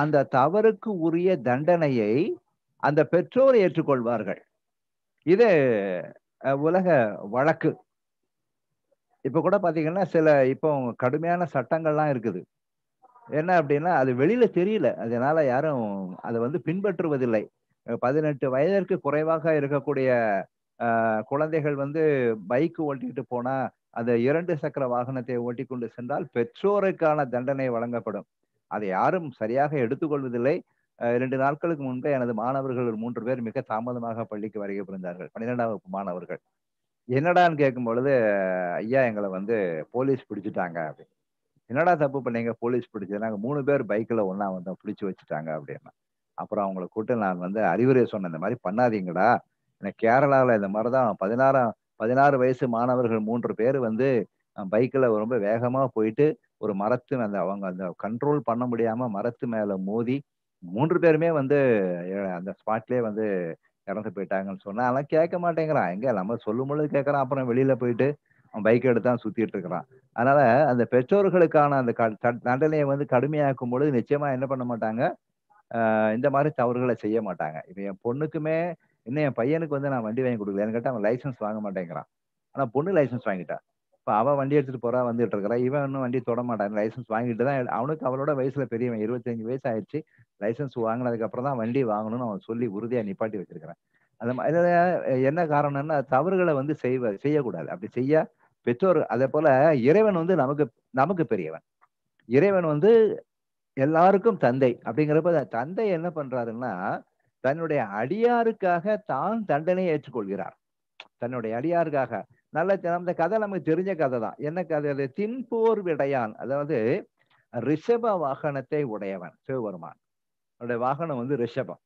அந்த தவறுக்கு உரிய தண்டனையை அந்த பெற்றோர் ஏற்றுக்கொள்வார்கள் இது உலக வழக்கு இப்ப கூட பாத்தீங்கன்னா சில இப்போ கடுமையான சட்டங்கள்லாம் இருக்குது என்ன அப்படின்னா அது வெளியில தெரியல அதனால யாரும் அதை வந்து பின்பற்றுவதில்லை பதினெட்டு வயதிற்கு குறைவாக இருக்கக்கூடிய குழந்தைகள் வந்து பைக் ஓட்டிட்டு போனா அந்த இரண்டு சக்கர வாகனத்தை ஓட்டி கொண்டு சென்றால் பெற்றோருக்கான தண்டனை வழங்கப்படும் அதை யாரும் சரியாக எடுத்துக்கொள்வதில்லை இரண்டு நாட்களுக்கு முன்பே எனது மாணவர்கள் ஒரு மூன்று பேர் மிக தாமதமாக பள்ளிக்கு வருகை புரிந்தார்கள் பன்னிரெண்டாம் வகுப்பு மாணவர்கள் என்னடான்னு கேட்கும் பொழுது ஐயா எங்களை வந்து போலீஸ் பிடிச்சிட்டாங்க அப்படின்னு என்னடா தப்பு பண்ணீங்க போலீஸ் பிடிச்சது நாங்கள் மூணு பேர் பைக்கில் ஒன்றா வந்தோம் பிடிச்சி வச்சுட்டாங்க அப்படின்னா அப்புறம் அவங்கள கூட்டு நான் வந்து அறிவுரை சொன்னேன் இந்த மாதிரி பண்ணாதீங்கடா எனக்கு கேரளாவில் இந்த மாதிரி தான் பதினாறாம் பதினாறு வயசு மாணவர்கள் மூன்று பேர் வந்து பைக்கில் ரொம்ப வேகமாக போயிட்டு ஒரு மரத்து அந்த அவங்க அந்த கண்ட்ரோல் பண்ண முடியாமல் மரத்து மேலே மோதி மூன்று பேருமே வந்து அந்த ஸ்பாட்லேயே வந்து இறந்து போயிட்டாங்கன்னு சொன்னால் அதெல்லாம் கேட்க மாட்டேங்கிறான் எங்கே நம்ம சொல்லும் பொழுது கேட்குறான் அப்புறம் வெளியில் போயிட்டு அவன் பைக் தான் சுத்திட்டு இருக்கிறான் அதனால அந்த பெற்றோர்களுக்கான அந்த தண்டனையை வந்து கடுமையாக்கும் பொழுது நிச்சயமா என்ன பண்ண மாட்டாங்க இந்த மாதிரி தவறுகளை செய்ய மாட்டாங்க இப்போ என் பொண்ணுக்குமே இன்னும் என் பையனுக்கு வந்து நான் வண்டி வாங்கி கொடுக்கல கேட்டால் அவன் லைசன்ஸ் வாங்க மாட்டேங்கிறான் ஆனா பொண்ணு லைசன்ஸ் வாங்கிட்டான் இப்போ அவன் வண்டி எடுத்துட்டு போறா வந்துட்டு இருக்கிறா இவன் இன்னும் வண்டி தொட மாட்டான் லைசன்ஸ் வாங்கிட்டு தான் அவனுக்கு அவளோட வயசுல பெரியவன் இருபத்தஞ்சு வயசு ஆயிடுச்சு லைசன்ஸ் வாங்கினதுக்கு அப்புறம் தான் வண்டி வாங்கணும்னு அவன் சொல்லி உறுதியா நிப்பாட்டி வச்சிருக்கிறான் அந்த மாதிரி என்ன காரணம்னா தவறுகளை வந்து செய்வ செய்யக்கூடாது அப்படி செய்ய பெற்றோர் அதே போல இறைவன் வந்து நமக்கு நமக்கு பெரியவன் இறைவன் வந்து எல்லாருக்கும் தந்தை அப்படிங்கிறப்ப தந்தை என்ன பண்றாருன்னா தன்னுடைய அடியாருக்காக தான் தண்டனையை ஏற்றுக்கொள்கிறார் தன்னுடைய அடியாருக்காக நல்ல அந்த கதை நமக்கு தெரிஞ்ச கதை தான் என்ன கதை அது தின்போர் விடையான் அதாவது ரிஷப வாகனத்தை உடையவன் சிவபெருமான் அவருடைய வாகனம் வந்து ரிஷபம்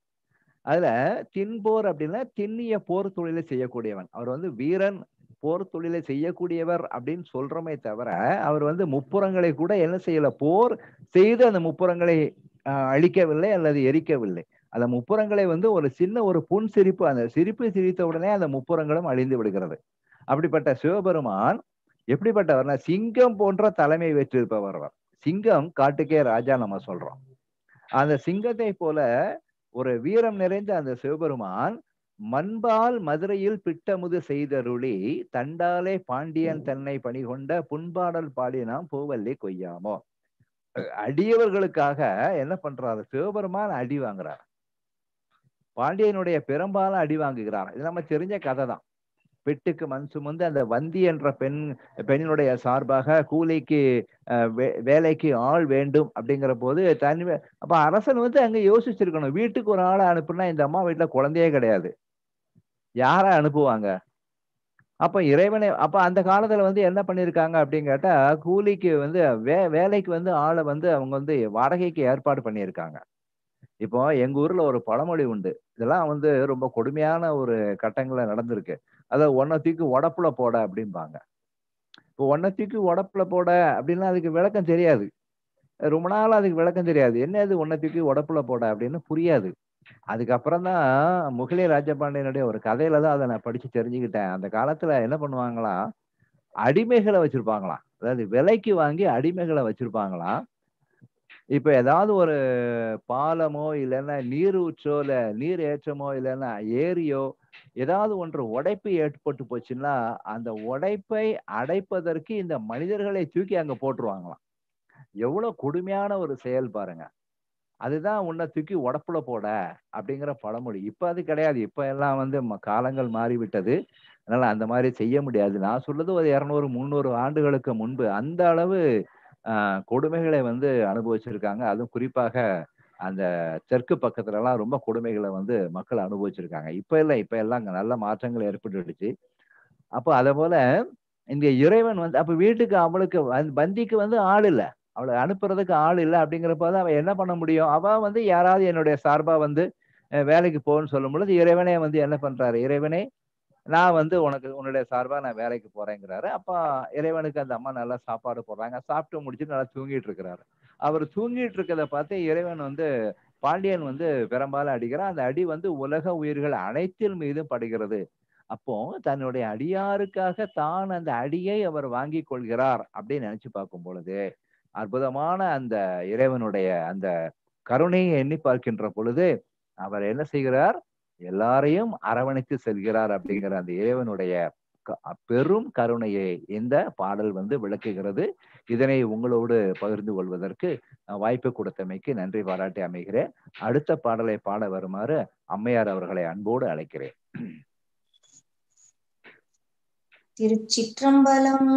அதுல தின்போர் அப்படின்னா திண்ணிய போர் தொழிலை செய்யக்கூடியவன் அவர் வந்து வீரன் போர் தொழிலை செய்யக்கூடியவர் அப்படின்னு சொல்றோமே தவிர அவர் வந்து முப்புறங்களை கூட என்ன செய்யல போர் செய்து அந்த முப்புறங்களை அழிக்கவில்லை அல்லது எரிக்கவில்லை அந்த முப்புறங்களை வந்து ஒரு சின்ன ஒரு புன் சிரிப்பு அந்த சிரிப்பு சிரித்த உடனே அந்த முப்புறங்களும் அழிந்து விடுகிறது அப்படிப்பட்ட சிவபெருமான் எப்படிப்பட்டவர்னா சிங்கம் போன்ற தலைமை வெற்றிருப்பவர் சிங்கம் காட்டுக்கே ராஜா நம்ம சொல்றோம் அந்த சிங்கத்தை போல ஒரு வீரம் நிறைந்த அந்த சிவபெருமான் மண்பால் மதுரையில் பிட்டமுது செய்தருளி தண்டாலே பாண்டியன் தன்னை பணிகொண்ட புண்பாடல் பாடினாம் பூவல்லி கொய்யாமோ அடியவர்களுக்காக என்ன பண்றாரு சிவபெருமான் அடி வாங்குறார் பாண்டியனுடைய பெரும்பாலும் அடி வாங்குகிறார் இது நம்ம தெரிஞ்ச கதை தான் பெட்டுக்கு மண் சுமந்து அந்த வந்தி என்ற பெண் பெண்ணினுடைய சார்பாக கூலிக்கு வேலைக்கு ஆள் வேண்டும் அப்படிங்கிற போது தனி அப்ப அரசன் வந்து அங்க யோசிச்சிருக்கணும் வீட்டுக்கு ஒரு ஆளை அனுப்புனா இந்த அம்மா வீட்டுல குழந்தையே கிடையாது யார அனுப்புவாங்க அப்ப இறைவனை அப்ப அந்த காலத்துல வந்து என்ன பண்ணிருக்காங்க அப்படின்னு கேட்டா கூலிக்கு வந்து வே வேலைக்கு வந்து ஆளை வந்து அவங்க வந்து வாடகைக்கு ஏற்பாடு பண்ணியிருக்காங்க இப்போ எங்க ஊர்ல ஒரு பழமொழி உண்டு இதெல்லாம் வந்து ரொம்ப கொடுமையான ஒரு கட்டங்களை நடந்திருக்கு அதை ஒன்ன உடப்புல போட அப்படிம்பாங்க இப்போ ஒன்ன உடப்புல போட அப்படின்னா அதுக்கு விளக்கம் தெரியாது ரொம்ப நாள் அதுக்கு விளக்கம் தெரியாது என்ன அது ஒன்ன தூக்கி உடப்புல போட அப்படின்னு புரியாது அதுக்கப்புறம் தான் முகிலே ராஜபாண்டியனுடைய ஒரு கதையில தான் அதை நான் படிச்சு தெரிஞ்சுக்கிட்டேன் அந்த காலத்துல என்ன பண்ணுவாங்களா அடிமைகளை வச்சிருப்பாங்களாம் அதாவது விலைக்கு வாங்கி அடிமைகளை வச்சிருப்பாங்களாம் இப்ப ஏதாவது ஒரு பாலமோ இல்லைன்னா ஊற்றோ இல்ல நீர் ஏற்றமோ இல்லைன்னா ஏரியோ ஏதாவது ஒன்று உடைப்பு ஏற்பட்டு போச்சுன்னா அந்த உடைப்பை அடைப்பதற்கு இந்த மனிதர்களை தூக்கி அங்க போட்டுருவாங்களாம் எவ்வளவு கொடுமையான ஒரு செயல் பாருங்க அதுதான் உன்னை தூக்கி உடப்புல போட அப்படிங்கிற பழமொழி இப்ப அது கிடையாது இப்ப எல்லாம் வந்து காலங்கள் மாறிவிட்டது அதனால அந்த மாதிரி செய்ய முடியாது நான் சொல்றது ஒரு இரநூறு முந்நூறு ஆண்டுகளுக்கு முன்பு அந்த அளவு கொடுமைகளை வந்து அனுபவிச்சிருக்காங்க அதுவும் குறிப்பாக அந்த தெற்கு பக்கத்துல எல்லாம் ரொம்ப கொடுமைகளை வந்து மக்கள் அனுபவிச்சிருக்காங்க இப்ப இல்லை இப்ப எல்லாம் நல்ல மாற்றங்கள் ஏற்பட்டுடுச்சு அப்போ அதை போல இந்த இறைவன் வந்து அப்ப வீட்டுக்கு அவளுக்கு பந்திக்கு வந்து ஆள் இல்லை அவளை அனுப்புறதுக்கு ஆள் இல்லை அப்படிங்கிறப்போ தான் அவன் என்ன பண்ண முடியும் அவள் வந்து யாராவது என்னுடைய சார்பாக வந்து வேலைக்கு போகணும்னு சொல்லும் பொழுது இறைவனே வந்து என்ன பண்ணுறாரு இறைவனே நான் வந்து உனக்கு உன்னுடைய சார்பாக நான் வேலைக்கு போகிறேங்கிறாரு அப்போ இறைவனுக்கு அந்த அம்மா நல்லா சாப்பாடு போடுறாங்க சாப்பிட்டு முடிச்சுட்டு நல்லா தூங்கிட்டு இருக்கிறாரு அவர் தூங்கிட்டு இருக்கிறத பார்த்து இறைவன் வந்து பாண்டியன் வந்து பெரும்பாலும் அடிக்கிறான் அந்த அடி வந்து உலக உயிர்கள் அனைத்தின் மீதும் படுகிறது அப்போ தன்னுடைய அடியாருக்காக தான் அந்த அடியை அவர் வாங்கி கொள்கிறார் அப்படின்னு நினைச்சு பார்க்கும் பொழுது அற்புதமான அந்த இறைவனுடைய அந்த கருணையை எண்ணி பார்க்கின்ற பொழுது அவர் என்ன செய்கிறார் எல்லாரையும் அரவணைத்து செல்கிறார் அப்படிங்கிற அந்த இறைவனுடைய பெரும் கருணையை இந்த பாடல் வந்து விளக்குகிறது இதனை உங்களோடு பகிர்ந்து கொள்வதற்கு வாய்ப்பு கொடுத்தமைக்கு நன்றி பாராட்டி அமைகிறேன் அடுத்த பாடலை பாட வருமாறு அம்மையார் அவர்களை அன்போடு அழைக்கிறேன் திருச்சிற்றம்பலம்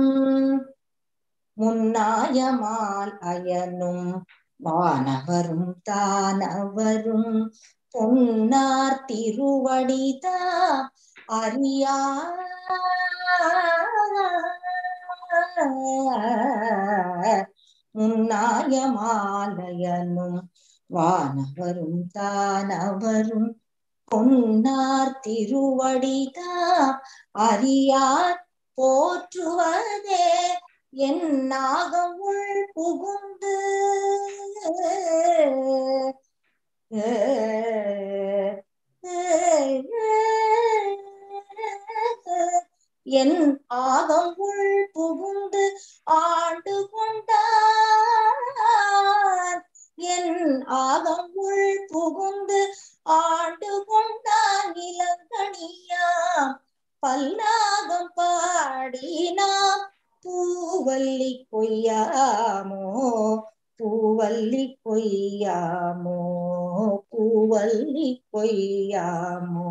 முன்னாயமால் அயனும் வானவரும் தானவரும் பொன்னார் திருவடிதா அறியா முன்னாயமாலயனும் வானவரும் தானவரும் பொன்னார் திருவடிதா அறியார் போற்றுவதே என் நாகம் உள் புகுந்து என் ஆகம் உள் புகுந்து ஆண்டு கொண்டார் என் ஆகம் உள் புகுந்து ஆண்டு கொண்டான் இளங்கனியா பல்லாகம் பாடினா பூவல்லி பொய்யாமோ பூவல்லி பொய்யாமோ பூவல்லி பொய்யாமோ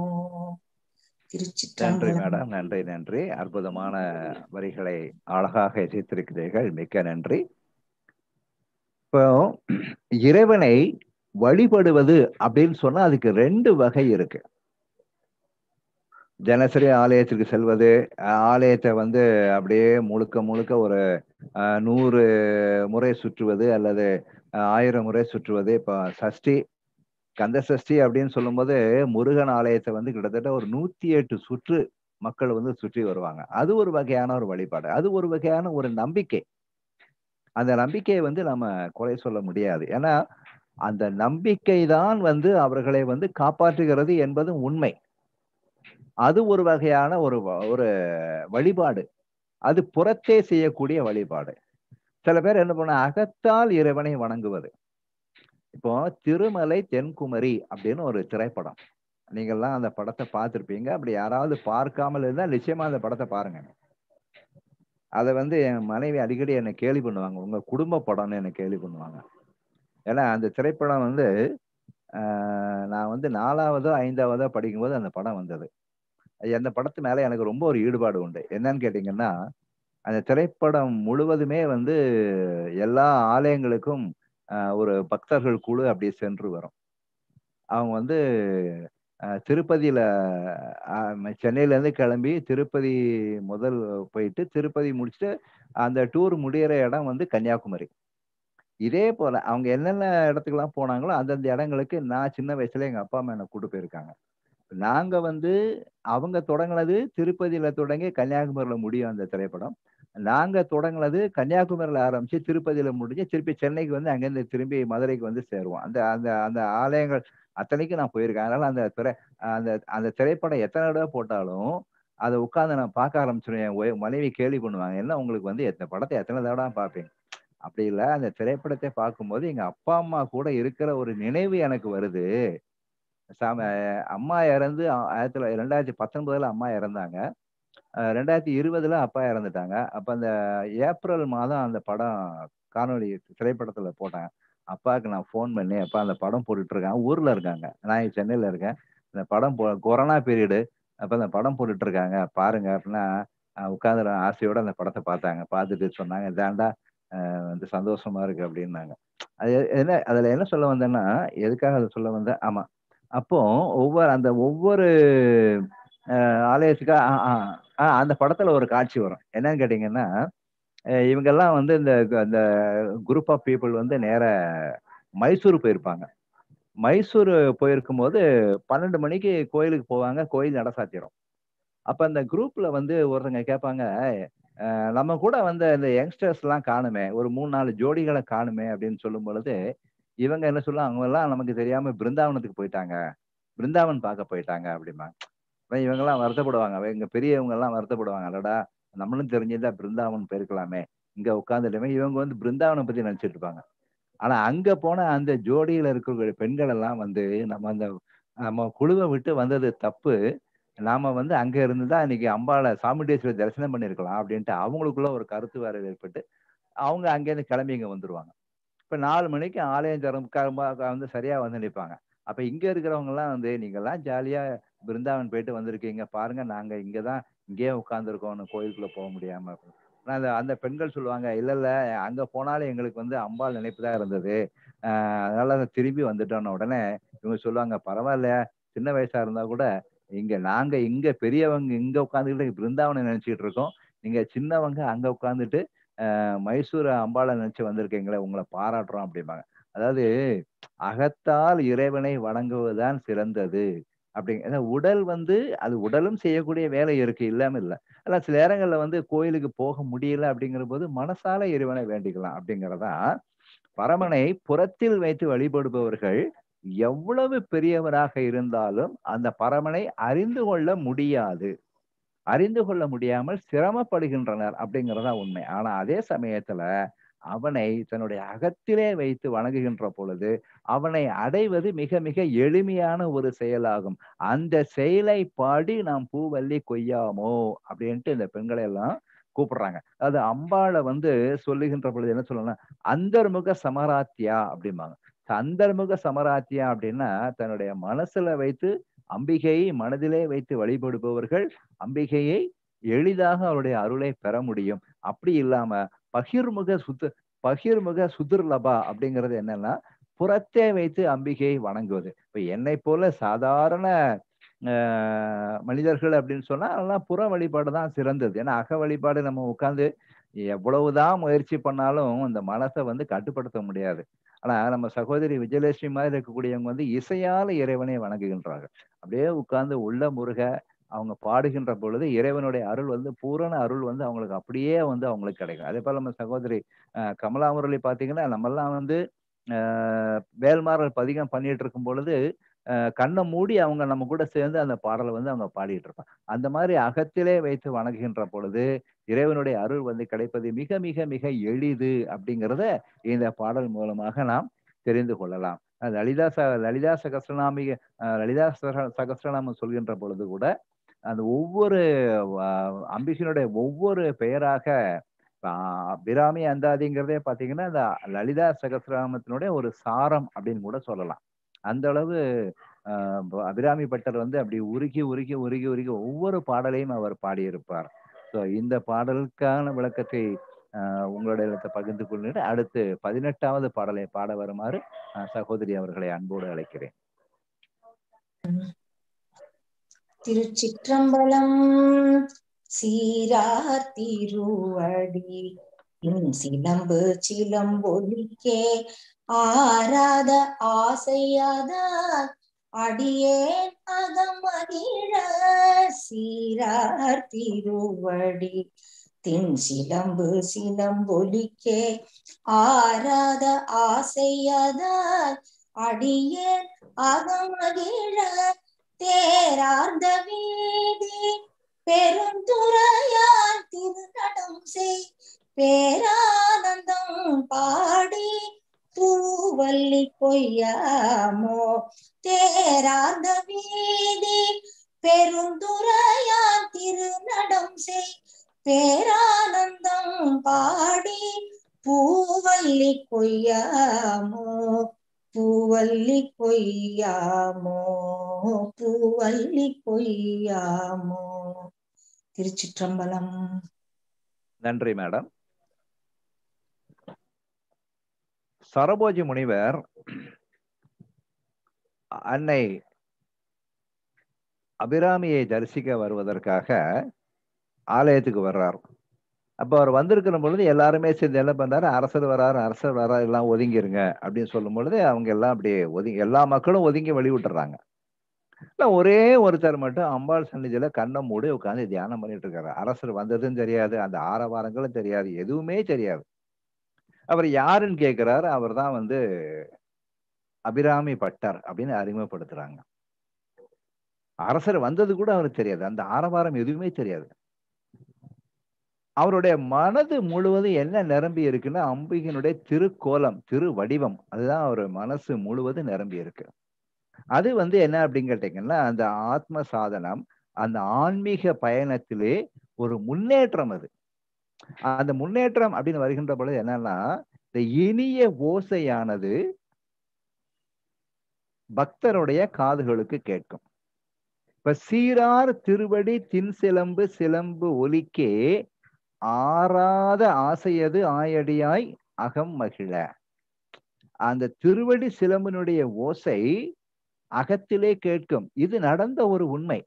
நன்றி மேடம் நன்றி நன்றி அற்புதமான வரிகளை அழகாக இசைத்திருக்கிறீர்கள் மிக்க நன்றி இப்போ இறைவனை வழிபடுவது அப்படின்னு சொன்னா அதுக்கு ரெண்டு வகை இருக்கு தினசரி ஆலயத்திற்கு செல்வது ஆலயத்தை வந்து அப்படியே முழுக்க முழுக்க ஒரு நூறு முறை சுற்றுவது அல்லது ஆயிரம் முறை சுற்றுவது இப்போ சஷ்டி கந்த சஷ்டி அப்படின்னு சொல்லும்போது முருகன் ஆலயத்தை வந்து கிட்டத்தட்ட ஒரு நூத்தி எட்டு சுற்று மக்கள் வந்து சுற்றி வருவாங்க அது ஒரு வகையான ஒரு வழிபாடு அது ஒரு வகையான ஒரு நம்பிக்கை அந்த நம்பிக்கையை வந்து நம்ம குறை சொல்ல முடியாது ஏன்னா அந்த நம்பிக்கை தான் வந்து அவர்களை வந்து காப்பாற்றுகிறது என்பது உண்மை அது ஒரு வகையான ஒரு ஒரு வழிபாடு அது புறத்தே செய்யக்கூடிய வழிபாடு சில பேர் என்ன பண்ண அகத்தால் இறைவனை வணங்குவது இப்போ திருமலை தென்குமரி அப்படின்னு ஒரு திரைப்படம் நீங்கள்லாம் அந்த படத்தை பார்த்துருப்பீங்க அப்படி யாராவது பார்க்காமல் இருந்தால் நிச்சயமா அந்த படத்தை பாருங்க அதை வந்து என் மனைவி அடிக்கடி என்னை கேள்வி பண்ணுவாங்க உங்க குடும்ப படம்னு என்னை கேள்வி பண்ணுவாங்க ஏன்னா அந்த திரைப்படம் வந்து நான் வந்து நாலாவதோ ஐந்தாவதோ படிக்கும்போது அந்த படம் வந்தது அந்த படத்து மேல எனக்கு ரொம்ப ஒரு ஈடுபாடு உண்டு என்னன்னு கேட்டீங்கன்னா அந்த திரைப்படம் முழுவதுமே வந்து எல்லா ஆலயங்களுக்கும் ஒரு பக்தர்கள் குழு அப்படியே சென்று வரும் அவங்க வந்து திருப்பதியில சென்னையிலேருந்து கிளம்பி திருப்பதி முதல் போயிட்டு திருப்பதி முடிச்சுட்டு அந்த டூர் முடிகிற இடம் வந்து கன்னியாகுமரி இதே போல அவங்க என்னென்ன இடத்துக்குலாம் போனாங்களோ அந்தந்த இடங்களுக்கு நான் சின்ன வயசுல எங்க அப்பா அம்மா என்னை கூட்டு போயிருக்காங்க நாங்க வந்து அவங்க தொடங்கினது திருப்பதியில தொடங்கி கன்னியாகுமரியில முடியும் அந்த திரைப்படம் நாங்க தொடங்கினது கன்னியாகுமரியில ஆரம்பிச்சு திருப்பதியில முடிஞ்சு திருப்பி சென்னைக்கு வந்து அங்கேருந்து திரும்பி மதுரைக்கு வந்து சேருவோம் அந்த அந்த அந்த ஆலயங்கள் அத்தனைக்கும் நான் போயிருக்கேன் அதனால அந்த திரை அந்த அந்த திரைப்படம் எத்தனை தடவை போட்டாலும் அதை உட்காந்து நான் பார்க்க ஆரம்பிச்சிருவேன் என் மனைவி கேள்வி பண்ணுவாங்க என்ன உங்களுக்கு வந்து எத்தனை படத்தை எத்தனை தடவை பார்ப்பேன் அப்படி இல்லை அந்த திரைப்படத்தை பார்க்கும்போது எங்க அப்பா அம்மா கூட இருக்கிற ஒரு நினைவு எனக்கு வருது சாமி அம்மா இறந்து ஆயிரத்தி தொள்ளாயிரத்தி ரெண்டாயிரத்தி பத்தொன்பதுல அம்மா இறந்தாங்க ரெண்டாயிரத்தி இருபதுல அப்பா இறந்துட்டாங்க அப்ப அந்த ஏப்ரல் மாதம் அந்த படம் காணொலி திரைப்படத்துல போட்டேன் அப்பாவுக்கு நான் ஃபோன் பண்ணி அப்பா அந்த படம் போட்டுட்டு இருக்காங்க ஊர்ல இருக்காங்க நான் சென்னையில இருக்கேன் இந்த படம் போ கொரோனா பீரியடு அப்ப அந்த படம் போட்டுட்டு இருக்காங்க பாருங்க அப்படின்னா உட்காந்து ஆசையோட அந்த படத்தை பார்த்தாங்க பார்த்துட்டு சொன்னாங்க இதாண்டா வந்து சந்தோஷமா இருக்கு அப்படின்னாங்க அது என்ன அதுல என்ன சொல்ல வந்தேன்னா எதுக்காக அதை சொல்ல வந்தேன் ஆமா அப்போ ஒவ்வொரு அந்த ஒவ்வொரு ஆலயத்துக்கா அந்த படத்துல ஒரு காட்சி வரும் என்னன்னு கேட்டீங்கன்னா இவங்கெல்லாம் வந்து இந்த அந்த குரூப் ஆஃப் பீப்புள் வந்து நேர மைசூர் போயிருப்பாங்க மைசூர் போயிருக்கும் போது பன்னெண்டு மணிக்கு கோயிலுக்கு போவாங்க கோயில் நட சாத்திரும் அப்ப அந்த குரூப்ல வந்து ஒருத்தங்க கேட்பாங்க நம்ம கூட வந்து இந்த யங்ஸ்டர்ஸ் எல்லாம் காணுமே ஒரு மூணு நாலு ஜோடிகளை காணுமே அப்படின்னு சொல்லும் பொழுது இவங்க என்ன சொல்ல அவங்க எல்லாம் நமக்கு தெரியாம பிருந்தாவனத்துக்கு போயிட்டாங்க பிருந்தாவன் பார்க்க போயிட்டாங்க அப்படிமா இவங்க எல்லாம் வருத்தப்படுவாங்க இவங்க பெரியவங்க எல்லாம் வருத்தப்படுவாங்க அல்லடா நம்மளும் தெரிஞ்சிருந்தா பிருந்தாவன் போயிருக்கலாமே இங்க உட்காந்துட்டுமே இவங்க வந்து பிருந்தாவனை பத்தி நினைச்சிட்டு இருப்பாங்க ஆனா அங்க போன அந்த ஜோடியில இருக்கிற பெண்கள் எல்லாம் வந்து நம்ம அந்த நம்ம குழுவை விட்டு வந்தது தப்பு நாம வந்து அங்க இருந்துதான் இன்னைக்கு அம்பாளை சாமுண்டேஸ்வரர் தரிசனம் பண்ணிருக்கலாம் அப்படின்ட்டு அவங்களுக்குள்ள ஒரு கருத்து வேற ஏற்பட்டு அவங்க அங்கேருந்து கிளம்பி இங்க வந்துருவாங்க இப்போ நாலு மணிக்கு ஆலயம் திறம் வந்து சரியாக வந்து நிற்பாங்க அப்போ இங்கே இருக்கிறவங்கலாம் வந்து நீங்கள்லாம் ஜாலியாக பிருந்தாவன் போயிட்டு வந்திருக்கீங்க பாருங்கள் நாங்கள் இங்கே தான் இங்கேயே உட்காந்துருக்கோம் கோயிலுக்குள்ளே போக முடியாமல் ஆனால் அந்த அந்த பெண்கள் சொல்லுவாங்க இல்லை இல்லை அங்கே போனாலும் எங்களுக்கு வந்து அம்பாள் நினைப்பு தான் இருந்தது அதனால் அதை திரும்பி வந்துட்டோன்னு உடனே இவங்க சொல்லுவாங்க பரவாயில்ல சின்ன வயசாக இருந்தால் கூட இங்கே நாங்கள் இங்கே பெரியவங்க இங்கே உட்காந்துக்கிட்டு பிருந்தாவனை நினச்சிக்கிட்டு இருக்கோம் நீங்கள் சின்னவங்க அங்கே உட்காந்துட்டு மைசூர் அம்பாளை நினைச்சு வந்திருக்கீங்களே உங்களை பாராட்டுறோம் அப்படிம்பாங்க அதாவது அகத்தால் இறைவனை வணங்குவதுதான் சிறந்தது அப்படிங்க உடல் வந்து அது உடலும் செய்யக்கூடிய வேலை இருக்கு இல்லாம இல்லை ஆனால் சில நேரங்களில் வந்து கோயிலுக்கு போக முடியல அப்படிங்கிற போது மனசால இறைவனை வேண்டிக்கலாம் அப்படிங்கிறதா பரமனை புறத்தில் வைத்து வழிபடுபவர்கள் எவ்வளவு பெரியவராக இருந்தாலும் அந்த பரமனை அறிந்து கொள்ள முடியாது அறிந்து கொள்ள முடியாமல் சிரமப்படுகின்றனர் அப்படிங்கிறதா உண்மை ஆனா அதே சமயத்துல அவனை தன்னுடைய அகத்திலே வைத்து வணங்குகின்ற பொழுது அவனை அடைவது மிக மிக எளிமையான ஒரு செயலாகும் அந்த செயலை பாடி நாம் பூவல்லி கொய்யாமோ அப்படின்ட்டு இந்த பெண்களை எல்லாம் கூப்பிடுறாங்க அது அம்பாளை வந்து சொல்லுகின்ற பொழுது என்ன சொல்லணும்னா அந்தர்முக சமராத்தியா அப்படிம்பாங்க அந்தர்முக சமராத்தியா அப்படின்னா தன்னுடைய மனசுல வைத்து அம்பிகையை மனதிலே வைத்து வழிபடுபவர்கள் அம்பிகையை எளிதாக அவருடைய அருளை பெற முடியும் அப்படி இல்லாம பகிர்முக சுத்து பகிர்முக சுதிர்லபா அப்படிங்கிறது என்னன்னா புறத்தே வைத்து அம்பிகையை வணங்குவது இப்ப என்னை போல சாதாரண மனிதர்கள் அப்படின்னு சொன்னா அதெல்லாம் புற வழிபாடு தான் சிறந்தது ஏன்னா அக வழிபாடு நம்ம உட்காந்து எவ்வளவுதான் முயற்சி பண்ணாலும் அந்த மனசை வந்து கட்டுப்படுத்த முடியாது ஆனா நம்ம சகோதரி விஜயலட்சுமி மாதிரி இருக்கக்கூடியவங்க வந்து இசையால இறைவனை வணங்குகின்றார்கள் அப்படியே உட்கார்ந்து உள்ள முருக அவங்க பாடுகின்ற பொழுது இறைவனுடைய அருள் வந்து பூரண அருள் வந்து அவங்களுக்கு அப்படியே வந்து அவங்களுக்கு கிடைக்கும் அதே போல நம்ம சகோதரி கமலா முரளி பார்த்தீங்கன்னா நம்மெல்லாம் வந்து வேல்மாரல் பதிகம் பண்ணிட்டு இருக்கும் பொழுது கண்ணை மூடி அவங்க நம்ம கூட சேர்ந்து அந்த பாடலை வந்து அவங்க பாடிட்டு இருப்பாங்க அந்த மாதிரி அகத்திலே வைத்து வணங்குகின்ற பொழுது இறைவனுடைய அருள் வந்து கிடைப்பது மிக மிக மிக எளிது அப்படிங்கிறத இந்த பாடல் மூலமாக நாம் தெரிந்து கொள்ளலாம் லலிதா ச லலிதா சகசிரநாமி லலிதா சகசிரநாமம் சொல்கின்ற பொழுது கூட அந்த ஒவ்வொரு அம்பிகனுடைய ஒவ்வொரு பெயராக அபிராமி அந்தாதிங்கிறதே பார்த்தீங்கன்னா அந்த லலிதா சகசிரநாமத்தினுடைய ஒரு சாரம் அப்படின்னு கூட சொல்லலாம் அந்த அளவு அபிராமி பட்டர் வந்து அப்படி உருகி உருகி உருகி உருகி ஒவ்வொரு பாடலையும் அவர் பாடியிருப்பார் ஸோ இந்த பாடலுக்கான விளக்கத்தை உங்களுடைய இடத்தை பகிர்ந்து கொண்டு அடுத்து பதினெட்டாவது பாடலை பாட வருமாறு சகோதரி அவர்களை அன்போடு அழைக்கிறேன் திருச்சிற்றம்பலம் சீரார் திருவடி சிலம்பு சிலம்பொலிக்கே ஆராத ஆசையாதான் அடியேன் அகமகிழ சீரார் திருவடி தின் சிலம்பு சிலம்பொலிக்கே ஆராத ஆசையாதால் அடியேன் அகமகிழ தேரார்ந்த வீதி பெருந்துறையார் திருநடம் செய் பேரானந்தம் பாடி பூவல்லி பொய்யாமோ தேராந்த வீதி பெருந்துரையான் திருநடம் செய் பேரானந்தம் பாடி பூவல்லி கொய்யாமோ பூவல்லி பொய்யாமோ பூவல்லி பொய்யாமோ திருச்சிற்றம்பலம் நன்றி மேடம் சரபோஜி முனிவர் அன்னை அபிராமியை தரிசிக்க வருவதற்காக ஆலயத்துக்கு வர்றார் அப்போ அவர் வந்திருக்கிற பொழுது எல்லாருமே சேர்ந்து என்ன பண்றாரு அரசர் வராரு அரசர் வராரு எல்லாம் ஒதுங்கிருங்க அப்படின்னு சொல்லும் பொழுது அவங்க எல்லாம் அப்படியே ஒதுங்கி எல்லா மக்களும் ஒதுங்கி வெளிவிட்டுறாங்க இல்லை ஒரே ஒருத்தர் மட்டும் அம்பாள் சன்னிதியில கண்ணை மூடி உட்காந்து தியானம் பண்ணிட்டு இருக்காரு அரசர் வந்ததும் தெரியாது அந்த ஆரவாரங்களும் தெரியாது எதுவுமே தெரியாது அவர் யாருன்னு கேட்கிறாரு அவர் தான் வந்து அபிராமி பட்டர் அப்படின்னு அறிமுகப்படுத்துறாங்க அரசர் வந்தது கூட அவருக்கு தெரியாது அந்த ஆரவாரம் எதுவுமே தெரியாது அவருடைய மனது முழுவதும் என்ன நிரம்பி இருக்குன்னா அம்பிகனுடைய திருக்கோலம் திரு வடிவம் அதுதான் அவர் மனசு முழுவதும் நிரம்பி இருக்கு அது வந்து என்ன அப்படின்னு கேட்டீங்கன்னா அந்த ஆத்ம சாதனம் அந்த ஆன்மீக பயணத்திலே ஒரு முன்னேற்றம் அது அந்த முன்னேற்றம் அப்படின்னு வருகின்ற பொழுது என்னன்னா இந்த இனிய ஓசையானது பக்தருடைய காதுகளுக்கு கேட்கும் இப்ப சீரார் திருவடி தின் சிலம்பு சிலம்பு ஒலிக்கே ஆறாத ஆசையது ஆயடியாய் அகம் மகிழ அந்த திருவடி சிலம்பினுடைய ஓசை அகத்திலே கேட்கும் இது நடந்த ஒரு உண்மை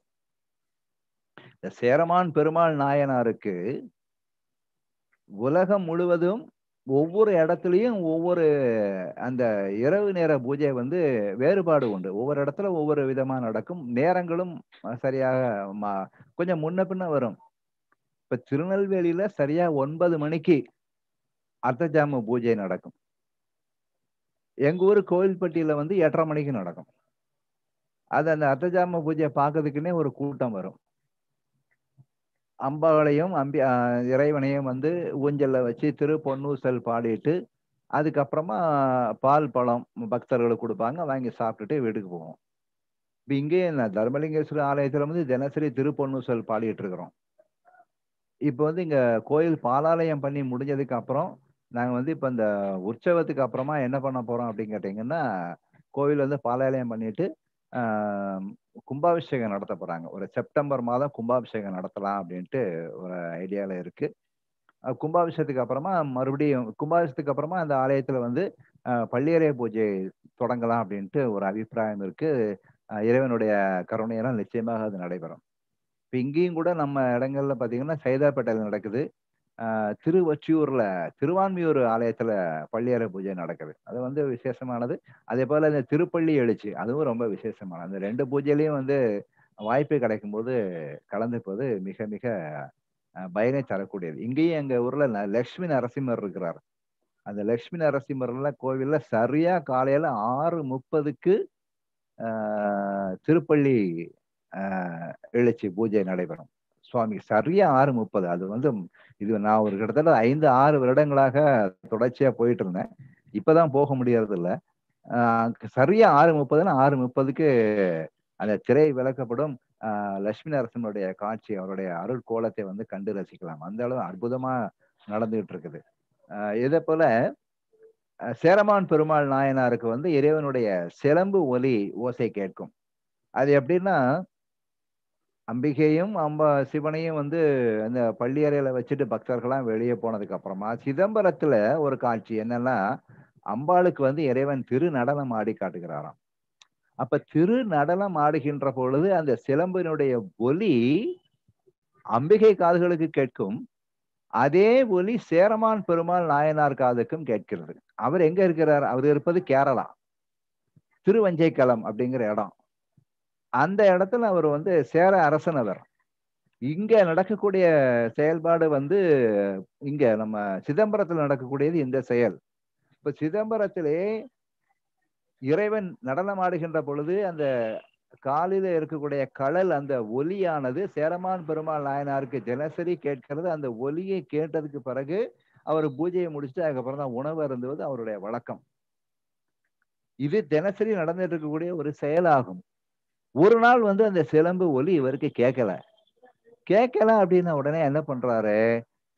இந்த சேரமான் பெருமாள் நாயனாருக்கு உலகம் முழுவதும் ஒவ்வொரு இடத்துலையும் ஒவ்வொரு அந்த இரவு நேர பூஜை வந்து வேறுபாடு உண்டு ஒவ்வொரு இடத்துல ஒவ்வொரு விதமாக நடக்கும் நேரங்களும் சரியாக மா கொஞ்சம் முன்ன பின்ன வரும் இப்ப திருநெல்வேலியில சரியா ஒன்பது மணிக்கு அர்த்தஜாம பூஜை நடக்கும் எங்க ஊர் கோவில்பட்டியில வந்து எட்டரை மணிக்கு நடக்கும் அது அந்த அர்த்தஜாம பூஜையை பார்க்கறதுக்குன்னே ஒரு கூட்டம் வரும் அம்பாவளையும் அம்பி இறைவனையும் வந்து ஊஞ்சலில் வச்சு திரு பொன்னூசல் பாடிட்டு அதுக்கப்புறமா பால் பழம் பக்தர்களுக்கு கொடுப்பாங்க வாங்கி சாப்பிட்டுட்டு வீட்டுக்கு போவோம் இப்போ இங்கேயும் தர்மலிங்கேஸ்வரர் ஆலயத்தில் வந்து தினசரி பொன்னூசல் பாடிட்டு இருக்கிறோம் இப்போ வந்து இங்கே கோயில் பாலாலயம் பண்ணி முடிஞ்சதுக்கு அப்புறம் நாங்கள் வந்து இப்போ இந்த உற்சவத்துக்கு அப்புறமா என்ன பண்ண போகிறோம் அப்படின்னு கேட்டிங்கன்னா கோவில் வந்து பாலாலயம் பண்ணிட்டு கும்பாபிஷேகம் நடத்த போறாங்க ஒரு செப்டம்பர் மாதம் கும்பாபிஷேகம் நடத்தலாம் அப்படின்ட்டு ஒரு ஐடியால இருக்கு கும்பாபிஷேகத்துக்கு அப்புறமா மறுபடியும் கும்பாபிஷேகத்துக்கு அப்புறமா அந்த ஆலயத்துல வந்து பள்ளியறைய பூஜை தொடங்கலாம் அப்படின்ட்டு ஒரு அபிப்பிராயம் இருக்கு இறைவனுடைய கருணையெல்லாம் நிச்சயமாக அது நடைபெறும் இப்போ இங்கேயும் கூட நம்ம இடங்கள்ல பார்த்தீங்கன்னா சைதாப்பேட்டையில் நடக்குது திருவொற்றியூர்ல திருவான்மியூர் ஆலயத்துல பள்ளியறை பூஜை நடக்குது அது வந்து விசேஷமானது அதே போல இந்த திருப்பள்ளி எழுச்சி அதுவும் ரொம்ப விசேஷமானது அந்த ரெண்டு பூஜையிலையும் வந்து வாய்ப்பு கிடைக்கும் போது கலந்துப்பது மிக மிக பயனை தரக்கூடியது இங்கேயும் எங்க ஊர்ல லக்ஷ்மி நரசிம்மர் இருக்கிறார் அந்த லக்ஷ்மி நரசிம்மர்ல கோவில்ல சரியா காலையில ஆறு முப்பதுக்கு திருப்பள்ளி எழுச்சி பூஜை நடைபெறும் சுவாமி சரியா ஆறு முப்பது அது வந்து இது நான் ஒரு கிட்டத்தட்ட ஐந்து ஆறு வருடங்களாக தொடர்ச்சியா போயிட்டு இருந்தேன் இப்பதான் போக முடியறது இல்லை சரியா ஆறு முப்பதுன்னா ஆறு முப்பதுக்கு அந்த திரை விளக்கப்படும் லட்சுமி நரசனுடைய காட்சி அவருடைய அருள் கோலத்தை வந்து கண்டு ரசிக்கலாம் அந்த அளவு அற்புதமா நடந்துகிட்டு இருக்குது இதே போல சேரமான் பெருமாள் நாயனாருக்கு வந்து இறைவனுடைய சிலம்பு ஒலி ஓசை கேட்கும் அது எப்படின்னா அம்பிகையும் அம்ப சிவனையும் வந்து அந்த பள்ளி அறையில வச்சுட்டு பக்தர்கள்லாம் வெளியே போனதுக்கு அப்புறமா சிதம்பரத்துல ஒரு காட்சி என்னன்னா அம்பாளுக்கு வந்து இறைவன் திரு நடனம் ஆடி காட்டுகிறாராம் அப்ப திரு நடனம் ஆடுகின்ற பொழுது அந்த சிலம்பினுடைய ஒலி அம்பிகை காதுகளுக்கு கேட்கும் அதே ஒலி சேரமான் பெருமாள் நாயனார் காதுக்கும் கேட்கிறது அவர் எங்க இருக்கிறார் அவர் இருப்பது கேரளா திருவஞ்சைக்களம் அப்படிங்கிற இடம் அந்த இடத்துல அவர் வந்து சேர அரசனவர் இங்க நடக்கக்கூடிய செயல்பாடு வந்து இங்க நம்ம சிதம்பரத்தில் நடக்கக்கூடியது இந்த செயல் இப்ப சிதம்பரத்திலே இறைவன் நடனமாடுகின்ற பொழுது அந்த காலில இருக்கக்கூடிய கடல் அந்த ஒலியானது சேரமான் பெருமாள் நாயனாருக்கு தினசரி கேட்கிறது அந்த ஒலியை கேட்டதுக்கு பிறகு அவர் பூஜையை முடிச்சுட்டு அதுக்கப்புறம் தான் உணவு அருந்துவது அவருடைய வழக்கம் இது தினசரி நடந்துட்டு இருக்கக்கூடிய ஒரு செயலாகும் ஒரு நாள் வந்து அந்த சிலம்பு ஒலி இவருக்கு கேட்கல கேட்கல அப்படின்னா உடனே என்ன பண்றாரு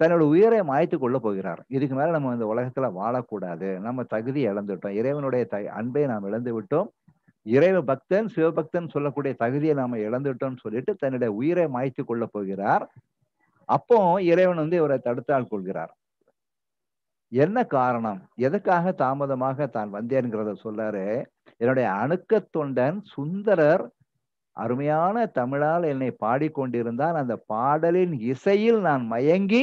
தன்னோட உயிரை மாய்த்து கொள்ள போகிறார் இதுக்கு மேல நம்ம இந்த உலகத்துல வாழக்கூடாது நம்ம தகுதி இழந்துட்டோம் இறைவனுடைய த அன்பை நாம் இழந்து விட்டோம் இறைவ பக்தன் சிவபக்தன் சொல்லக்கூடிய தகுதியை நாம இழந்துட்டோம்னு சொல்லிட்டு தன்னுடைய உயிரை மாய்த்து கொள்ள போகிறார் அப்போ இறைவன் வந்து இவரை தடுத்தால் கொள்கிறார் என்ன காரணம் எதுக்காக தாமதமாக தான் வந்தேன்கிறத சொல்லாரு என்னுடைய அணுக்க தொண்டன் சுந்தரர் அருமையான தமிழால் என்னை பாடிக்கொண்டிருந்தான் அந்த பாடலின் இசையில் நான் மயங்கி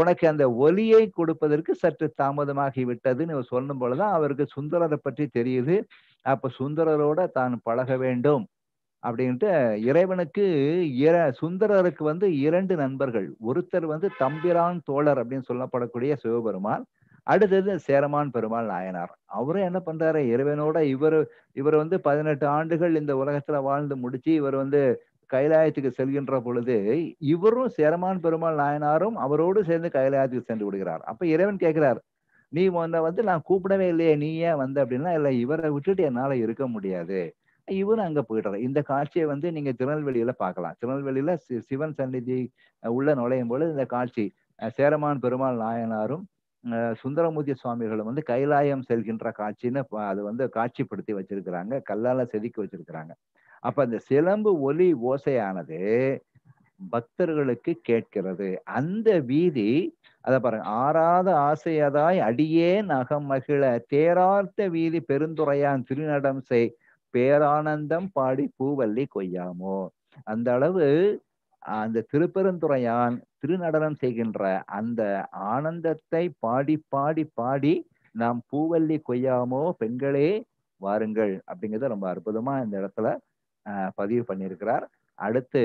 உனக்கு அந்த ஒலியை கொடுப்பதற்கு சற்று தாமதமாகி விட்டதுன்னு சொல்லும் பொழுதுதான் அவருக்கு சுந்தரரை பற்றி தெரியுது அப்ப சுந்தரரோட தான் பழக வேண்டும் அப்படின்ட்டு இறைவனுக்கு இர சுந்தரருக்கு வந்து இரண்டு நண்பர்கள் ஒருத்தர் வந்து தம்பிரான் தோழர் அப்படின்னு சொல்லப்படக்கூடிய சிவபெருமான் அடுத்தது சேரமான் பெருமாள் நாயனார் அவரும் என்ன பண்றாரு இறைவனோட இவர் இவர் வந்து பதினெட்டு ஆண்டுகள் இந்த உலகத்துல வாழ்ந்து முடிச்சு இவர் வந்து கைலாயத்துக்கு செல்கின்ற பொழுது இவரும் சேரமான் பெருமாள் நாயனாரும் அவரோடு சேர்ந்து கைலாயத்துக்கு சென்று விடுகிறார் அப்ப இறைவன் கேட்கிறார் நீ உன்னை வந்து நான் கூப்பிடவே இல்லையே நீ ஏன் வந்த அப்படின்னா இல்லை இவரை விட்டுட்டு என்னால் இருக்க முடியாது இவரும் அங்க போயிட்டாரு இந்த காட்சியை வந்து நீங்க திருநெல்வேலியில பார்க்கலாம் திருநெல்வேலியில சிவன் சன்னிதி உள்ள நுழையும் பொழுது இந்த காட்சி சேரமான் பெருமாள் நாயனாரும் சுந்தரமூர்த்தி சுவாமிகளை வந்து கைலாயம் செல்கின்ற காட்சின்னு அது வந்து காட்சிப்படுத்தி வச்சிருக்கிறாங்க கல்லால செதுக்கி வச்சிருக்கிறாங்க அப்ப அந்த சிலம்பு ஒலி ஓசையானது பக்தர்களுக்கு கேட்கிறது அந்த வீதி அதை பாருங்க ஆறாத ஆசையதாய் அடியே நகம் மகிழ தேரார்த்த வீதி பெருந்துறையான் திருநடம் செய் பேரானந்தம் பாடி பூவல்லி கொய்யாமோ அந்த அளவு அந்த திருப்பெருந்துறையான் திருநடனம் செய்கின்ற அந்த ஆனந்தத்தை பாடி பாடி பாடி நாம் பூவல்லி கொய்யாமோ பெண்களே வாருங்கள் அப்படிங்கிறத ரொம்ப அற்புதமா இந்த இடத்துல பதிவு பண்ணியிருக்கிறார் அடுத்து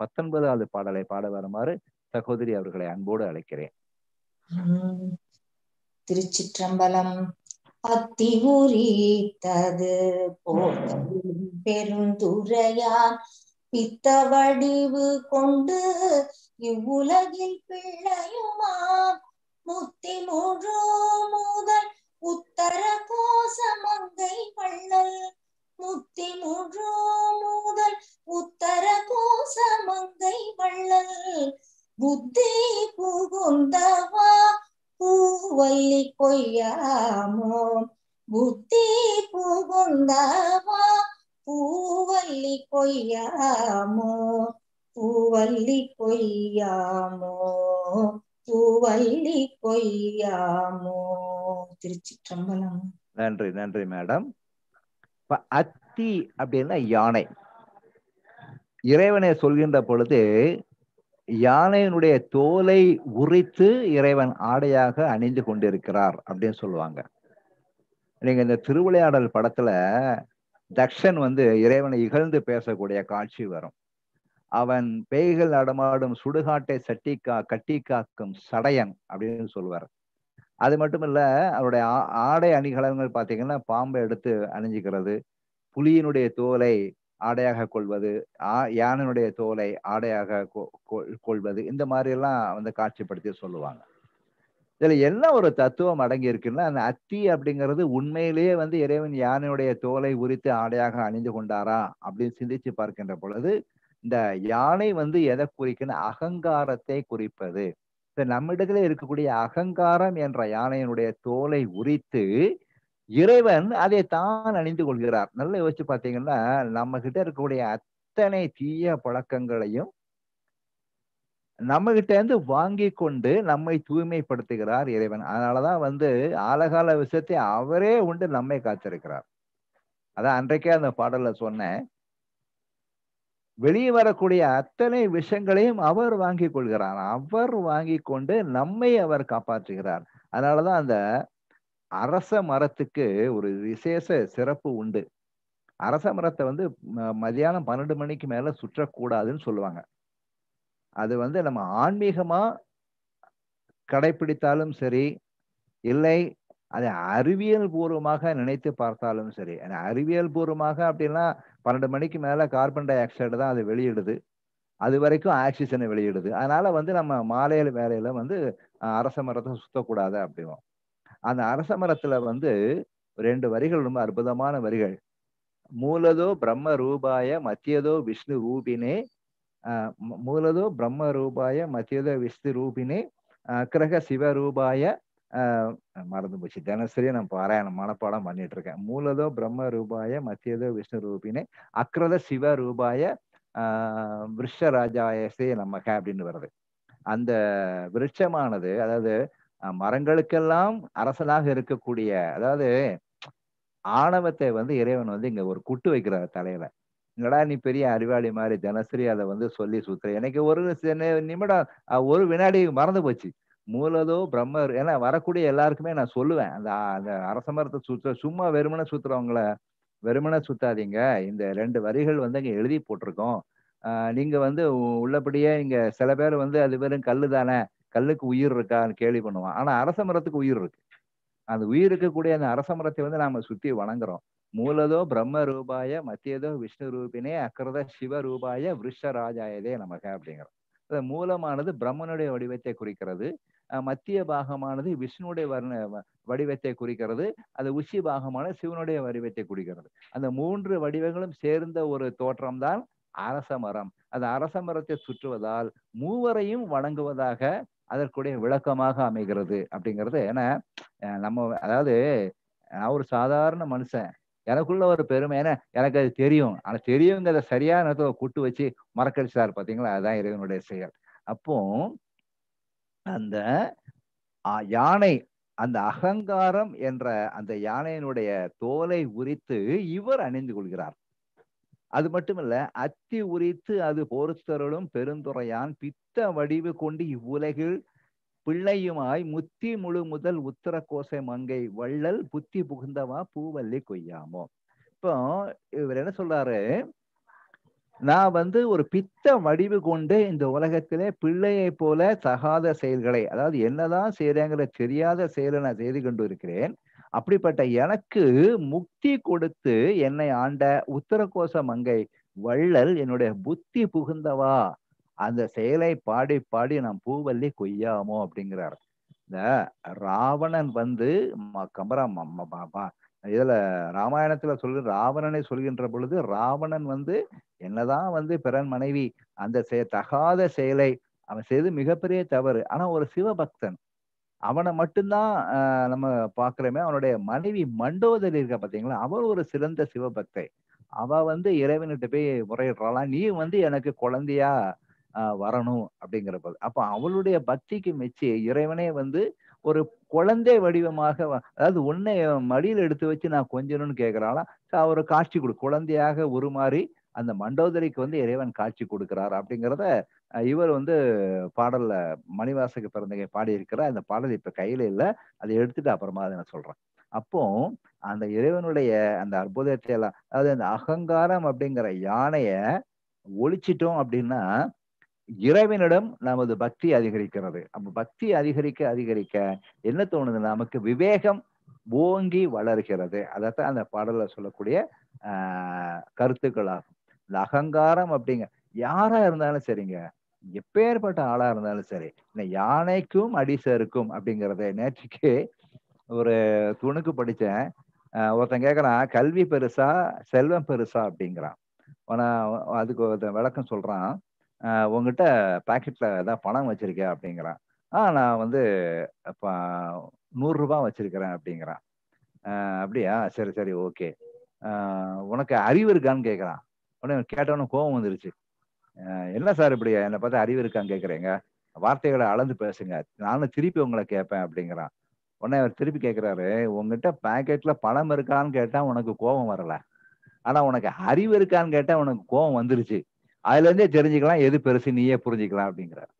பத்தொன்பதாவது பாடலை பாட வருமாறு சகோதரி அவர்களை அன்போடு அழைக்கிறேன் திருச்சிற்றம்பலம் அத்தி உரித்தது போதும் பித்த வடிவு கொண்டு இவ்வுலகில் பிழையுமா முத்தி முழு முதல் உத்தர கோச மங்கை பள்ளல் முத்தி முழு முதல் உத்தர கோச மங்கை பள்ளல் புத்தி புகுந்தவா பூவல்லி கொய்யாமோ புத்தி புகுந்தவா பூவல்லி கொய்யாமோ பூவல்லி கொய்யாமோ பூவல்லி கொய்யாமோ சம்பளம் நன்றி நன்றி மேடம் அத்தி அப்படின்னா யானை இறைவனை சொல்கின்ற பொழுது யானையினுடைய தோலை உரித்து இறைவன் ஆடையாக அணிந்து கொண்டிருக்கிறார் அப்படின்னு சொல்லுவாங்க நீங்க இந்த திருவிளையாடல் படத்துல தக்ஷன் வந்து இறைவனை இகழ்ந்து பேசக்கூடிய காட்சி வரும் அவன் பேய்கள் நடமாடும் சுடுகாட்டை சட்டிக்கா கட்டி காக்கும் சடையன் அப்படின்னு சொல்லுவார் அது மட்டும் இல்ல அவருடைய ஆடை அணிகலன்கள் பார்த்தீங்கன்னா பாம்பை எடுத்து அணிஞ்சுக்கிறது புலியினுடைய தோலை ஆடையாக கொள்வது ஆ யானையினுடைய தோலை ஆடையாக கொள்வது இந்த மாதிரி எல்லாம் வந்து காட்சிப்படுத்தி சொல்லுவாங்க இதுல என்ன ஒரு தத்துவம் அடங்கி இருக்குன்னா அந்த அத்தி அப்படிங்கிறது உண்மையிலேயே வந்து இறைவன் யானையுடைய தோலை உரித்து ஆடையாக அணிந்து கொண்டாரா அப்படின்னு சிந்திச்சு பார்க்கின்ற பொழுது இந்த யானை வந்து எதை குறிக்குன்னு அகங்காரத்தை குறிப்பது நம்மிடத்துல இருக்கக்கூடிய அகங்காரம் என்ற யானையினுடைய தோலை உரித்து இறைவன் அதை தான் அணிந்து கொள்கிறார் நல்லா யோசிச்சு பார்த்தீங்கன்னா நம்ம கிட்ட இருக்கக்கூடிய அத்தனை தீய பழக்கங்களையும் நம்ம கிட்ட இருந்து வாங்கி கொண்டு நம்மை தூய்மைப்படுத்துகிறார் இறைவன் அதனாலதான் வந்து ஆலகால விஷயத்தை அவரே உண்டு நம்மை காத்திருக்கிறார் அதான் அன்றைக்கே அந்த பாடல்ல சொன்னேன் வெளியே வரக்கூடிய அத்தனை விஷயங்களையும் அவர் வாங்கி கொள்கிறார் அவர் வாங்கி கொண்டு நம்மை அவர் காப்பாற்றுகிறார் அதனாலதான் அந்த அரச மரத்துக்கு ஒரு விசேஷ சிறப்பு உண்டு அரச மரத்தை வந்து மதியானம் பன்னெண்டு மணிக்கு மேல சுற்றக்கூடாதுன்னு சொல்லுவாங்க அது வந்து நம்ம ஆன்மீகமா கடைபிடித்தாலும் சரி இல்லை அதை அறிவியல் பூர்வமாக நினைத்து பார்த்தாலும் சரி அறிவியல் பூர்வமாக அப்படின்னா பன்னெண்டு மணிக்கு மேல கார்பன் டை ஆக்சைடு தான் அது வெளியிடுது அது வரைக்கும் ஆக்சிஜனை வெளியிடுது அதனால வந்து நம்ம மாலையில வேலையில வந்து அரச மரத்தை சுத்தக்கூடாது அப்படிவோம் அந்த அரச மரத்துல வந்து ரெண்டு வரிகள் ரொம்ப அற்புதமான வரிகள் மூலதோ பிரம்ம ரூபாய மத்தியதோ விஷ்ணு ரூபினே பிரம்ம ரூபாய மத்தியதோ விஷ்ணு ವಿಷ್ಣು அக்ரக சிவ சிவரூபாய மறந்து போச்சு தினசரி நான் பாராயணம் மனப்பாடம் பண்ணிட்டு இருக்கேன் மூலதோ பிரம்ம ரூபாய மத்தியதோ விஷ்ணு ரூபினே அக்ரத சிவ ரூபாய விருஷராஜாயசே நமக அப்படின்னு வருது அந்த விருட்சமானது அதாவது மரங்களுக்கெல்லாம் அரசனாக இருக்கக்கூடிய அதாவது ஆணவத்தை வந்து இறைவன் வந்து இங்க ஒரு குட்டு வைக்கிறார் தலையில என்னடா நீ பெரிய அறிவாளி மாதிரி தினசரி அதை வந்து சொல்லி சுத்துற எனக்கு ஒரு நிமிடம் ஒரு வினாடி மறந்து போச்சு மூலதோ பிரம்மர் ஏன்னா வரக்கூடிய எல்லாருக்குமே நான் சொல்லுவேன் அந்த அந்த அரச மரத்தை சுத்த சும்மா வெறுமன சுத்துறவங்கள வெறுமனை சுத்தாதீங்க இந்த ரெண்டு வரிகள் வந்து இங்கே எழுதி போட்டிருக்கோம் நீங்க வந்து உள்ளபடியே இங்க சில பேர் வந்து அது வெறும் கல்லு தானே கல்லுக்கு உயிர் இருக்கான்னு கேள்வி பண்ணுவான் ஆனா அரச மரத்துக்கு உயிர் இருக்கு அந்த உயிர் இருக்கக்கூடிய அந்த அரச மரத்தை வந்து நாம சுத்தி வணங்குறோம் மூலதோ பிரம்ம ரூபாய மத்தியதோ விஷ்ணு ரூபினே அக்கிரத சிவ ரூபாய விருஷராஜாயதே நமக அப்படிங்கிற மூலமானது பிரம்மனுடைய வடிவத்தை குறிக்கிறது மத்திய பாகமானது விஷ்ணுடைய வர்ண வடிவத்தை குறிக்கிறது அந்த உச்சி பாகமான சிவனுடைய வடிவத்தை குறிக்கிறது அந்த மூன்று வடிவங்களும் சேர்ந்த ஒரு தோற்றம் தான் அரச மரம் அந்த அரச மரத்தை சுற்றுவதால் மூவரையும் வணங்குவதாக அதற்குடைய விளக்கமாக அமைகிறது அப்படிங்கிறது ஏன்னா நம்ம அதாவது நான் ஒரு சாதாரண மனுஷன் எனக்குள்ள ஒரு பெருமை ஏன்னா எனக்கு அது தெரியும் ஆனா தெரியுங்கிறத சரியான இடத்துல கூட்டு வச்சு மறக்கடிச்சார் பாத்தீங்களா அதுதான் இறைவனுடைய செயல் அப்போ அந்த யானை அந்த அகங்காரம் என்ற அந்த யானையினுடைய தோலை உரித்து இவர் அணிந்து கொள்கிறார் அது மட்டுமல்ல அத்தி உரித்து அது பொறுத்தருளும் பெருந்துரையான் பித்த வடிவு கொண்டு இவ்வுலகில் பிள்ளையுமாய் முத்தி முழு முதல் உத்தர கோசை மங்கை வள்ளல் புத்தி புகுந்தவா பூவல்லி கொய்யாமோ இப்போ இவர் என்ன சொல்றாரு நான் வந்து ஒரு பித்த வடிவு கொண்டு இந்த உலகத்திலே பிள்ளையை போல தகாத செயல்களை அதாவது என்னதான் செய்யறேங்கிற தெரியாத செயலை நான் செய்து கொண்டு இருக்கிறேன் அப்படிப்பட்ட எனக்கு முக்தி கொடுத்து என்னை ஆண்ட உத்தரகோச மங்கை வள்ளல் என்னுடைய புத்தி புகுந்தவா அந்த செயலை பாடி பாடி நாம் பூவல்லி கொய்யாமோ அப்படிங்கிறார் இந்த ராவணன் வந்து கம்பரா இதுல ராமாயணத்துல சொல்லு ராவணனை சொல்கின்ற பொழுது ராவணன் வந்து என்னதான் வந்து பிறன் மனைவி அந்த செய தகாத செயலை அவன் செய்து மிகப்பெரிய தவறு ஆனா ஒரு சிவபக்தன் அவனை மட்டும்தான் நம்ம பாக்குறோமே அவனுடைய மனைவி மண்டோதரி இருக்க பாத்தீங்களா அவர் ஒரு சிறந்த சிவபக்தை அவ வந்து இறைவன்கிட்ட போய் முறையிடுறாளா நீ வந்து எனக்கு குழந்தையா வரணும் அப்படிங்கிறப்ப அப்ப அவளுடைய பக்திக்கு மெச்சி இறைவனே வந்து ஒரு குழந்தை வடிவமாக அதாவது உன்னை மடியில் எடுத்து வச்சு நான் கொஞ்சணும்னு கேட்கிறாளா அவர் காட்சி கொடு குழந்தையாக உருமாறி அந்த மண்டோதரிக்கு வந்து இறைவன் காட்சி கொடுக்கிறார் அப்படிங்கிறத இவர் வந்து பாடல்ல மணிவாசக பிறந்தகை பாடியிருக்கிறார் அந்த பாடல் இப்ப கையில இல்லை அதை எடுத்துட்டு அப்புறமா அதை நான் சொல்றேன் அப்போ அந்த இறைவனுடைய அந்த அற்புதத்தை எல்லாம் அதாவது அந்த அகங்காரம் அப்படிங்கிற யானைய ஒழிச்சிட்டோம் அப்படின்னா இறைவனிடம் நமது பக்தி அதிகரிக்கிறது நம்ம பக்தி அதிகரிக்க அதிகரிக்க என்ன தோணுது நமக்கு விவேகம் ஓங்கி வளர்கிறது அதைத்தான் அந்த பாடல சொல்லக்கூடிய கருத்துக்களாகும் இந்த அகங்காரம் அப்படிங்க யாரா இருந்தாலும் சரிங்க எப்பேற்பட்ட ஆளா இருந்தாலும் சரி இந்த யானைக்கும் அடிசருக்கும் அப்படிங்கிறத நேற்றுக்கு ஒரு துணுக்கு படித்தேன் ஒருத்தன் கேட்குறான் கல்வி பெருசா செல்வம் பெருசா அப்படிங்கிறான் ஆனால் அதுக்கு விளக்கம் சொல்கிறான் உங்ககிட்ட பாக்கெட்ல ஏதாவது பணம் வச்சிருக்கேன் அப்படிங்கிறான் ஆ நான் வந்து இப்போ நூறுரூபா வச்சிருக்கிறேன் அப்படிங்கிறான் அப்படியா சரி சரி ஓகே உனக்கு அறிவு இருக்கான்னு கேட்குறான் உடனே கேட்டவன கோபம் வந்துருச்சு என்ன சார் இப்படியா என்னை பார்த்து அறிவு இருக்கான்னு கேட்குறீங்க வார்த்தைகளை அளந்து பேசுங்க நானும் திருப்பி உங்களை கேட்பேன் அப்படிங்கிறான் உடனே அவர் திருப்பி கேட்குறாரு உங்ககிட்ட பாக்கெட்டில் பணம் இருக்கான்னு கேட்டால் உனக்கு கோபம் வரல ஆனால் உனக்கு அறிவு இருக்கான்னு கேட்டால் உனக்கு கோபம் வந்துருச்சு அதுல இருந்தே தெரிஞ்சுக்கலாம் எது பெருசு நீயே புரிஞ்சுக்கலாம் அப்படிங்கிறார்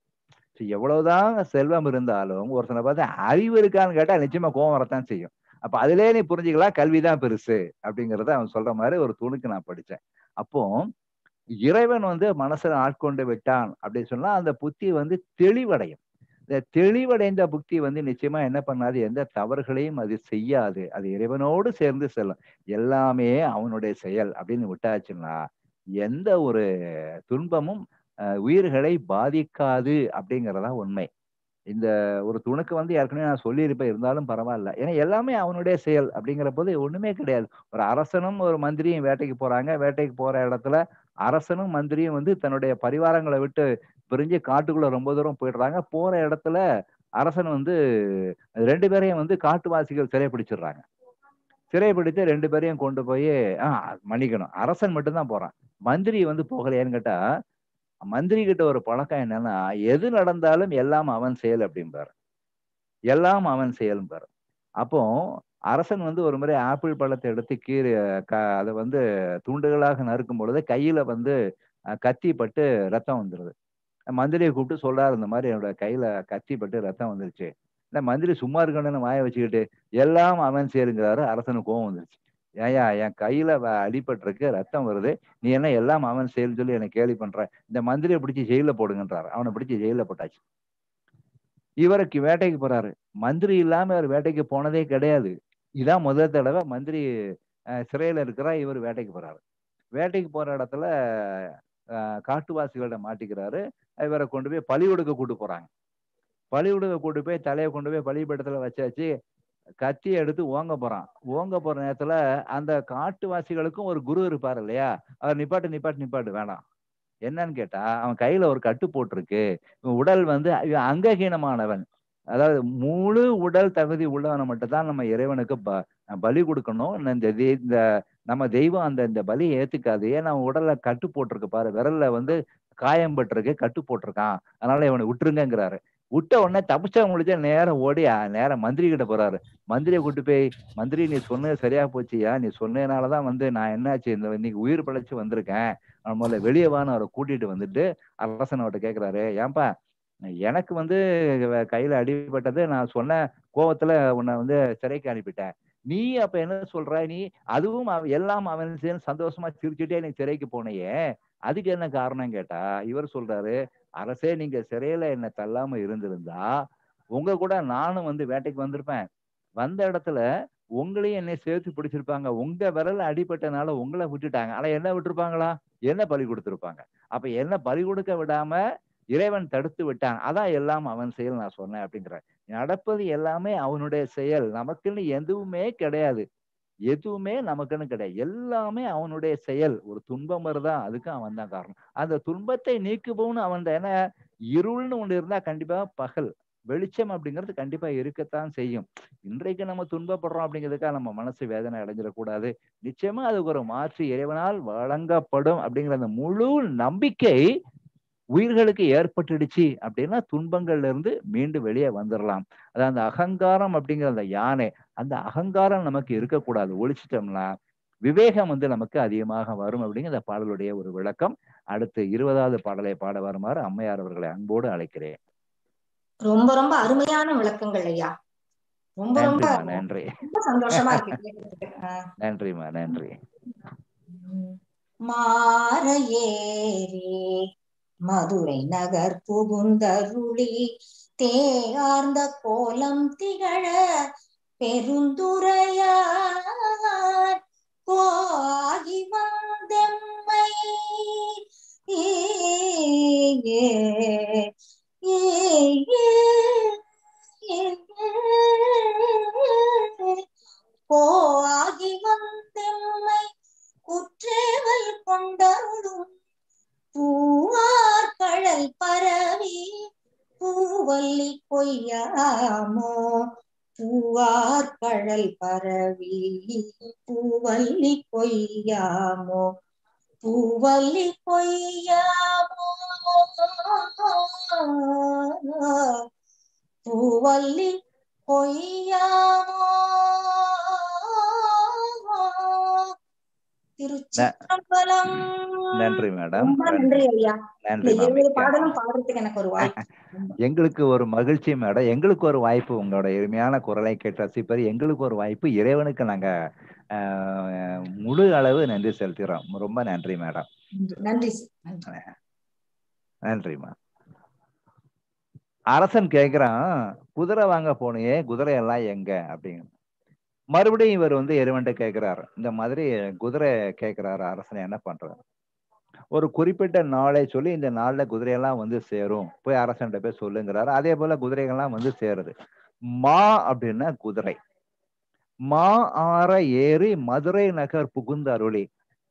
எவ்வளவுதான் செல்வம் இருந்தாலும் ஒருத்தனை பார்த்து அறிவு இருக்கான்னு கேட்டா நிச்சயமா கோபம் வரத்தான் செய்யும் அப்ப அதுலயே நீ புரிஞ்சுக்கலாம் கல்விதான் பெருசு அப்படிங்கிறத அவன் சொல்ற மாதிரி ஒரு துணுக்கு நான் படிச்சேன் அப்போ இறைவன் வந்து மனசுல ஆட்கொண்டு விட்டான் அப்படின்னு சொன்னா அந்த புத்தி வந்து தெளிவடையும் இந்த தெளிவடைந்த புத்தி வந்து நிச்சயமா என்ன பண்ணாது எந்த தவறுகளையும் அது செய்யாது அது இறைவனோடு சேர்ந்து செல்லும் எல்லாமே அவனுடைய செயல் அப்படின்னு விட்டாச்சுன்னா எந்த ஒரு துன்பமும் உயிர்களை பாதிக்காது அப்படிங்கிறதா உண்மை இந்த ஒரு துணுக்கு வந்து ஏற்கனவே நான் சொல்லியிருப்பேன் இருந்தாலும் பரவாயில்ல ஏன்னா எல்லாமே அவனுடைய செயல் அப்படிங்கிற போது ஒண்ணுமே கிடையாது ஒரு அரசனும் ஒரு மந்திரியும் வேட்டைக்கு போறாங்க வேட்டைக்கு போற இடத்துல அரசனும் மந்திரியும் வந்து தன்னுடைய பரிவாரங்களை விட்டு பிரிஞ்சு காட்டுக்குள்ள ரொம்ப தூரம் போயிடுறாங்க போற இடத்துல அரசன் வந்து ரெண்டு பேரையும் வந்து காட்டுவாசிகள் சிறைப்பிடிச்சிடுறாங்க சிறைப்படுத்தி ரெண்டு பேரையும் கொண்டு போய் மன்னிக்கணும் அரசன் மட்டும்தான் போறான் மந்திரி வந்து போகலையான்னு கேட்டா மந்திரி கிட்ட ஒரு பழக்கம் என்னன்னா எது நடந்தாலும் எல்லாம் அவன் செயல் அப்படின்பாரு எல்லாம் அவன் செயல்பாரு அப்போ அரசன் வந்து ஒரு முறை ஆப்பிள் பழத்தை எடுத்து கீரை க அதை வந்து துண்டுகளாக நறுக்கும் பொழுது கையில வந்து கத்தி பட்டு ரத்தம் வந்துடுது மந்திரியை கூப்பிட்டு சொல்றாரு இந்த மாதிரி என்னோட கையில கத்தி பட்டு ரத்தம் வந்துருச்சு இந்த மந்திரி சும்மா இருக்கணும்னு வாய வச்சுக்கிட்டு எல்லாம் அவன் சேருங்கிறாரு அரசனு கோவம் வந்துருச்சு ஏயா என் கையில அடிபட்டிருக்கு ரத்தம் வருது நீ என்ன எல்லாம் அவன் செயல்னு சொல்லி என்னை கேள்வி பண்ற இந்த மந்திரியை பிடிச்சி ஜெயில போடுங்கன்றாரு அவனை பிடிச்சி ஜெயில போட்டாச்சு இவருக்கு வேட்டைக்கு போறாரு மந்திரி இல்லாம இவர் வேட்டைக்கு போனதே கிடையாது இதான் முதல் தடவை மந்திரி சிறையில இருக்கிறா இவர் வேட்டைக்கு போறாரு வேட்டைக்கு போற இடத்துல காட்டுவாசிகளிடம் மாட்டிக்கிறாரு இவரை கொண்டு போய் பழி கொடுக்க கூட்டு போறாங்க பலிவிடுங்க கூட்டு போய் தலையை கொண்டு போய் பலிப்படத்துல வச்சாச்சு கத்தி எடுத்து ஓங்க போகிறான் ஓங்க போகிற நேரத்தில் அந்த காட்டுவாசிகளுக்கும் ஒரு குரு இருப்பார் இல்லையா அவர் நிப்பாட்டு நிப்பாட்டு நிப்பாட்டு வேணாம் என்னன்னு கேட்டால் அவன் கையில் ஒரு கட்டு போட்டிருக்கு உடல் வந்து அங்ககீனமானவன் அதாவது முழு உடல் தகுதி உள்ளவனை மட்டும்தான் நம்ம இறைவனுக்கு ப பலி கொடுக்கணும் இந்த இந்த நம்ம தெய்வம் அந்த இந்த பலியை ஏற்றுக்காது ஏன்னா அவன் உடல்ல கட்டு போட்டிருக்கு பாரு விரலில் வந்து காயம் கட்டு போட்டிருக்கான் அதனால் இவனை விட்டுருங்கிறாரு விட்ட உடனே தப்பிச்சா முடிச்சா நேரம் ஓடி நேரம் மந்திரி கிட்ட போறாரு மந்திரியை கூட்டு போய் மந்திரி நீ சொன்னது சரியா போச்சியா நீ சொன்னதுனாலதான் வந்து நான் என்னாச்சு இந்த இன்னைக்கு உயிர் பழைச்சு வந்திருக்கேன் முதல்ல வெளியே வான அவரை கூட்டிட்டு வந்துட்டு அரசன் அவர்கிட்ட கேட்கிறாரு ஏன்பா எனக்கு வந்து கையில அடிபட்டது நான் சொன்ன கோபத்துல உன்னை வந்து சிறைக்கு அனுப்பிட்டேன் நீ அப்ப என்ன சொல்ற நீ அதுவும் எல்லாம் அவன் சந்தோஷமா சிரிச்சுட்டே நீ சிறைக்கு போனையே அதுக்கு என்ன காரணம் கேட்டா இவர் சொல்றாரு அரசே நீங்க சிறையில என்னை தள்ளாம இருந்திருந்தா உங்க கூட நானும் வந்து வேட்டைக்கு வந்திருப்பேன் வந்த இடத்துல உங்களையும் என்னை சேர்த்து பிடிச்சிருப்பாங்க உங்க விரல அடிபட்டனால உங்களை விட்டுட்டாங்க ஆனா என்ன விட்டுருப்பாங்களா என்ன பலி கொடுத்துருப்பாங்க அப்ப என்ன பலி கொடுக்க விடாம இறைவன் தடுத்து விட்டான் அதான் எல்லாம் அவன் செயல் நான் சொன்னேன் அப்படிங்கிறேன் நடப்பது எல்லாமே அவனுடைய செயல் நமக்குன்னு எதுவுமே கிடையாது எதுவுமே நமக்குன்னு கிடையாது எல்லாமே அவனுடைய செயல் ஒரு துன்பம் வருதான் அதுக்கு அவன் தான் காரணம் அந்த துன்பத்தை நீக்குபோன்னு அவன் ஏன்னா இருள்னு ஒன்று இருந்தா கண்டிப்பா பகல் வெளிச்சம் அப்படிங்கிறது கண்டிப்பா இருக்கத்தான் செய்யும் இன்றைக்கு நம்ம துன்பப்படுறோம் அப்படிங்கிறதுக்காக நம்ம மனசு வேதனை அடைஞ்சிடக்கூடாது நிச்சயமா அதுக்கு ஒரு மாற்று இறைவனால் வழங்கப்படும் அப்படிங்கிற அந்த முழு நம்பிக்கை உயிர்களுக்கு ஏற்பட்டுடுச்சு அப்படின்னா துன்பங்கள்ல இருந்து மீண்டும் வெளியே வந்துடலாம் அதாவது அந்த அகங்காரம் அப்படிங்கிற அந்த யானை அந்த அகங்காரம் நமக்கு இருக்கக்கூடாது ஒழிச்சிட்டோம்னா விவேகம் வந்து நமக்கு அதிகமாக வரும் அப்படிங்கிற அந்த பாடலுடைய ஒரு விளக்கம் அடுத்து இருபதாவது பாடலை பாட வருமாறு அம்மையார் அவர்களை அன்போடு அழைக்கிறேன் ரொம்ப ரொம்ப அருமையான விளக்கங்கள் ஐயா ரொம்ப ரொம்ப நன்றி சந்தோஷமா இருக்கு நன்றிமா நன்றி மாறையேறி மதுரை நகர் புகுந்தருளி தேர்ந்த கோலம் திகழ பெருந்துறையார் கோகி வந்தெம்மை ஏ போகி வந்தெம்மை குற்றேவல் கொண்டருளும் பூவார் கழல் பரவி பூவல்லி கொய்யாமோ பூவார் கழல் பரவி பூவல்லி கொய்யாமோ பூவல்லி கொய்யாமோ பூவல்லி கொய்யாமோ திருச்சிற்றம்பலம் நன்றி மேடம் நன்றி ஐயா நன்றி பாடலும் பாடுறதுக்கு எனக்கு ஒரு வாய்ப்பு எங்களுக்கு ஒரு மகிழ்ச்சி மேடம் எங்களுக்கு ஒரு வாய்ப்பு உங்களோட எளிமையான குரலை கேட்டு ரசிப்பது எங்களுக்கு ஒரு வாய்ப்பு இறைவனுக்கு நாங்க முழு அளவு நன்றி செலுத்துகிறோம் ரொம்ப நன்றி மேடம் நன்றி நன்றிமா அரசன் கேக்குறான் குதிரை வாங்க போனியே குதிரை எல்லாம் எங்க அப்படின்னு மறுபடியும் இவர் வந்து எருவன்ட்ட கேட்கிறாரு இந்த மாதிரி குதிரை கேட்கிறாரு அரசனை என்ன பண்றாரு ஒரு குறிப்பிட்ட நாளை சொல்லி இந்த நாள்ல குதிரையெல்லாம் வந்து சேரும் போய் அரசன்கிட்ட போய் சொல்லுங்கிறாரு அதே போல குதிரைகள்லாம் வந்து சேருது மா அப்படின்னா குதிரை மா ஆற ஏறி மதுரை நகர் புகுந்த அருளி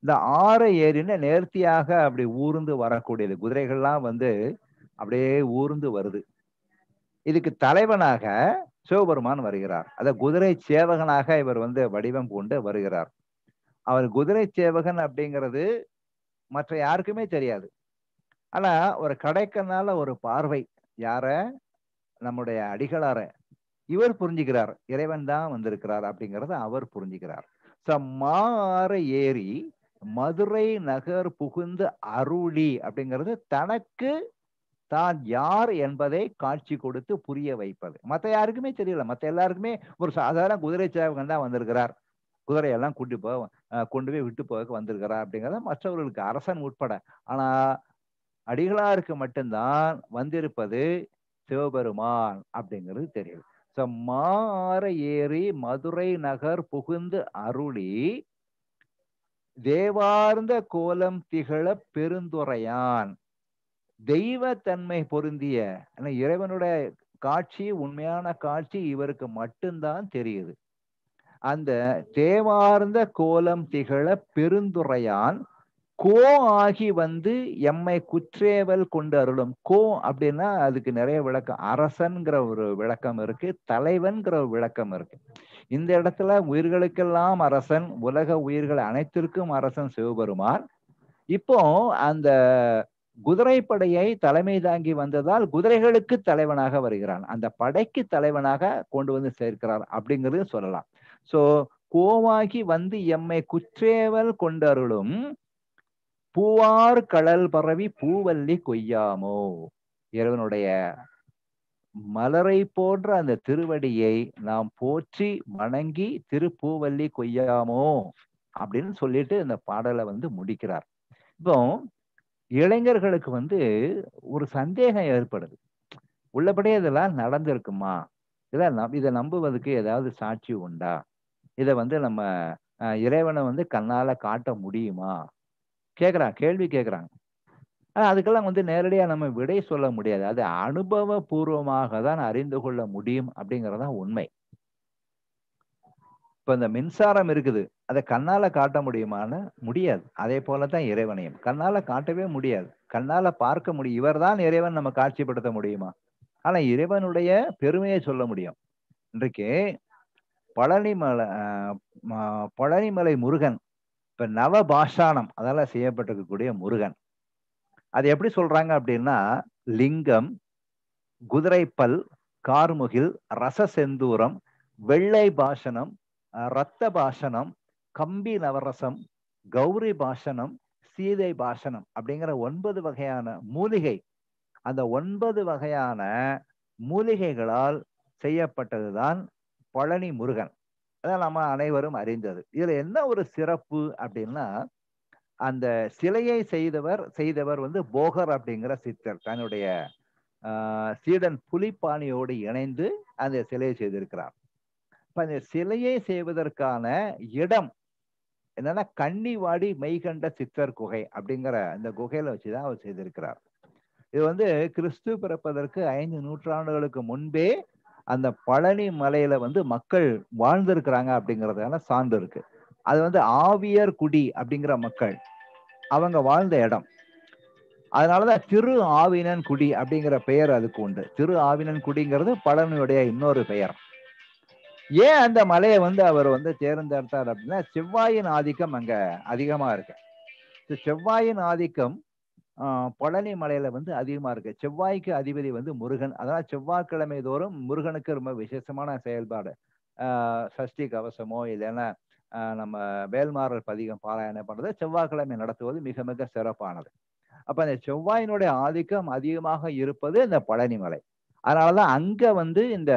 இந்த ஆற ஏறின்னு நேர்த்தியாக அப்படி ஊர்ந்து வரக்கூடியது குதிரைகள்லாம் வந்து அப்படியே ஊர்ந்து வருது இதுக்கு தலைவனாக சிவபெருமான் வருகிறார் அத குதிரை சேவகனாக இவர் வந்து வடிவம் பூண்டு வருகிறார் அவர் குதிரை சேவகன் அப்படிங்கிறது மற்ற யாருக்குமே தெரியாது ஆனா ஒரு கடைக்கனால ஒரு பார்வை யார நம்முடைய அடிகளார இவர் புரிஞ்சுக்கிறார் இறைவன் தான் வந்திருக்கிறார் அப்படிங்கிறத அவர் புரிஞ்சுக்கிறார் ச மாற ஏறி மதுரை நகர் புகுந்து அருளி அப்படிங்கிறது தனக்கு தான் யார் என்பதை காட்சி கொடுத்து புரிய வைப்பது மற்ற யாருக்குமே தெரியல மற்ற எல்லாருக்குமே ஒரு சாதாரண குதிரை சேவகன் தான் வந்திருக்கிறார் குதிரையெல்லாம் கொண்டு போக கொண்டு போய் விட்டு போக வந்திருக்கிறார் அப்படிங்கிறத மற்றவர்களுக்கு அரசன் உட்பட ஆனா அடிகளாருக்கு மட்டும்தான் வந்திருப்பது சிவபெருமான் அப்படிங்கிறது தெரியல ஸோ மாற ஏறி மதுரை நகர் புகுந்து அருளி தேவார்ந்த கோலம் திகழ பெருந்துரையான் தெய்வ தன்மை பொருந்திய இறைவனுடைய காட்சி உண்மையான காட்சி இவருக்கு மட்டும்தான் தெரியுது அந்த தேவார்ந்த கோலம் திகழ பெருந்துரையான் கோ ஆகி வந்து எம்மை குற்றேவல் கொண்டு அருளும் கோ அப்படின்னா அதுக்கு நிறைய விளக்கம் அரசன்கிற ஒரு விளக்கம் இருக்கு தலைவன்கிற ஒரு விளக்கம் இருக்கு இந்த இடத்துல உயிர்களுக்கெல்லாம் அரசன் உலக உயிர்கள் அனைத்திற்கும் அரசன் சிவபெருமான் இப்போ அந்த குதிரைப்படையை தலைமை தாங்கி வந்ததால் குதிரைகளுக்கு தலைவனாக வருகிறான் அந்த படைக்கு தலைவனாக கொண்டு வந்து சேர்க்கிறார் அப்படிங்கிறது சொல்லலாம் சோ கோவாகி வந்து எம்மை குற்றேவல் கொண்டருளும் பூவார் கடல் பரவி பூவல்லி கொய்யாமோ இறைவனுடைய மலரை போன்ற அந்த திருவடியை நாம் போற்றி வணங்கி திருப்பூவல்லி கொய்யாமோ அப்படின்னு சொல்லிட்டு இந்த பாடலை வந்து முடிக்கிறார் இப்போ இளைஞர்களுக்கு வந்து ஒரு சந்தேகம் ஏற்படுது உள்ளபடியே இதெல்லாம் நடந்திருக்குமா இதெல்லாம் இதை நம்புவதற்கு ஏதாவது சாட்சி உண்டா இதை வந்து நம்ம இறைவனை வந்து கண்ணால காட்ட முடியுமா கேட்குறான் கேள்வி கேட்குறாங்க ஆனால் அதுக்கெல்லாம் வந்து நேரடியாக நம்ம விடை சொல்ல முடியாது அது அனுபவபூர்வமாக தான் அறிந்து கொள்ள முடியும் அப்படிங்கிறதான் உண்மை இப்போ இந்த மின்சாரம் இருக்குது அதை கண்ணால காட்ட முடியுமான்னு முடியாது அதே போல தான் இறைவனையும் கண்ணால காட்டவே முடியாது கண்ணால பார்க்க முடியும் இவர் தான் இறைவன் நம்ம காட்சிப்படுத்த முடியுமா ஆனா இறைவனுடைய பெருமையை சொல்ல முடியும் இன்றைக்கு பழனிமலை பழனிமலை முருகன் இப்ப நவ பாஷானம் அதெல்லாம் செய்யப்பட்டிருக்கக்கூடிய முருகன் அது எப்படி சொல்றாங்க அப்படின்னா லிங்கம் குதிரைப்பல் கார்முகில் ரச செந்தூரம் வெள்ளை பாஷனம் ரத்த பாஷனம் கம்பி நவரசம் கௌரி பாஷனம் சீதை பாஷனம் அப்படிங்கிற ஒன்பது வகையான மூலிகை அந்த ஒன்பது வகையான மூலிகைகளால் செய்யப்பட்டதுதான் பழனி முருகன் அதான் நம்ம அனைவரும் அறிந்தது இதுல என்ன ஒரு சிறப்பு அப்படின்னா அந்த சிலையை செய்தவர் செய்தவர் வந்து போகர் அப்படிங்கிற சித்தர் தன்னுடைய சீடன் புலிப்பாணியோடு இணைந்து அந்த சிலையை செய்திருக்கிறார் இப்ப அந்த சிலையை செய்வதற்கான இடம் என்னன்னா கன்னிவாடி மெய்கண்ட சித்தர் குகை அப்படிங்கிற அந்த குகையில வச்சுதான் அவர் செய்திருக்கிறார் இது வந்து கிறிஸ்து பிறப்பதற்கு ஐந்து நூற்றாண்டுகளுக்கு முன்பே அந்த பழனி மலையில வந்து மக்கள் வாழ்ந்திருக்கிறாங்க அப்படிங்கிறதுக்கான சான்று இருக்கு அது வந்து ஆவியர் குடி அப்படிங்கிற மக்கள் அவங்க வாழ்ந்த இடம் அதனாலதான் திரு ஆவினன் குடி அப்படிங்கிற பெயர் அதுக்கு உண்டு திரு ஆவினன் குடிங்கிறது பழனியுடைய இன்னொரு பெயர் ஏன் அந்த மலையை வந்து அவர் வந்து தேர்ந்தெடுத்தார் அப்படின்னா செவ்வாயின் ஆதிக்கம் அங்க அதிகமா இருக்கு செவ்வாயின் ஆதிக்கம் பழனி மலையில வந்து அதிகமா இருக்கு செவ்வாய்க்கு அதிபதி வந்து முருகன் அதனால செவ்வாய்க்கிழமை தோறும் முருகனுக்கு ரொம்ப விசேஷமான செயல்பாடு சஷ்டி கவசமோ இல்லைன்னா நம்ம வேல்மாறல் பதிகம் பாராயணம் பண்றது செவ்வாய்க்கிழமை நடத்துவது மிக மிக சிறப்பானது அப்ப அந்த செவ்வாயினுடைய ஆதிக்கம் அதிகமாக இருப்பது இந்த பழனி மலை அதனாலதான் அங்க வந்து இந்த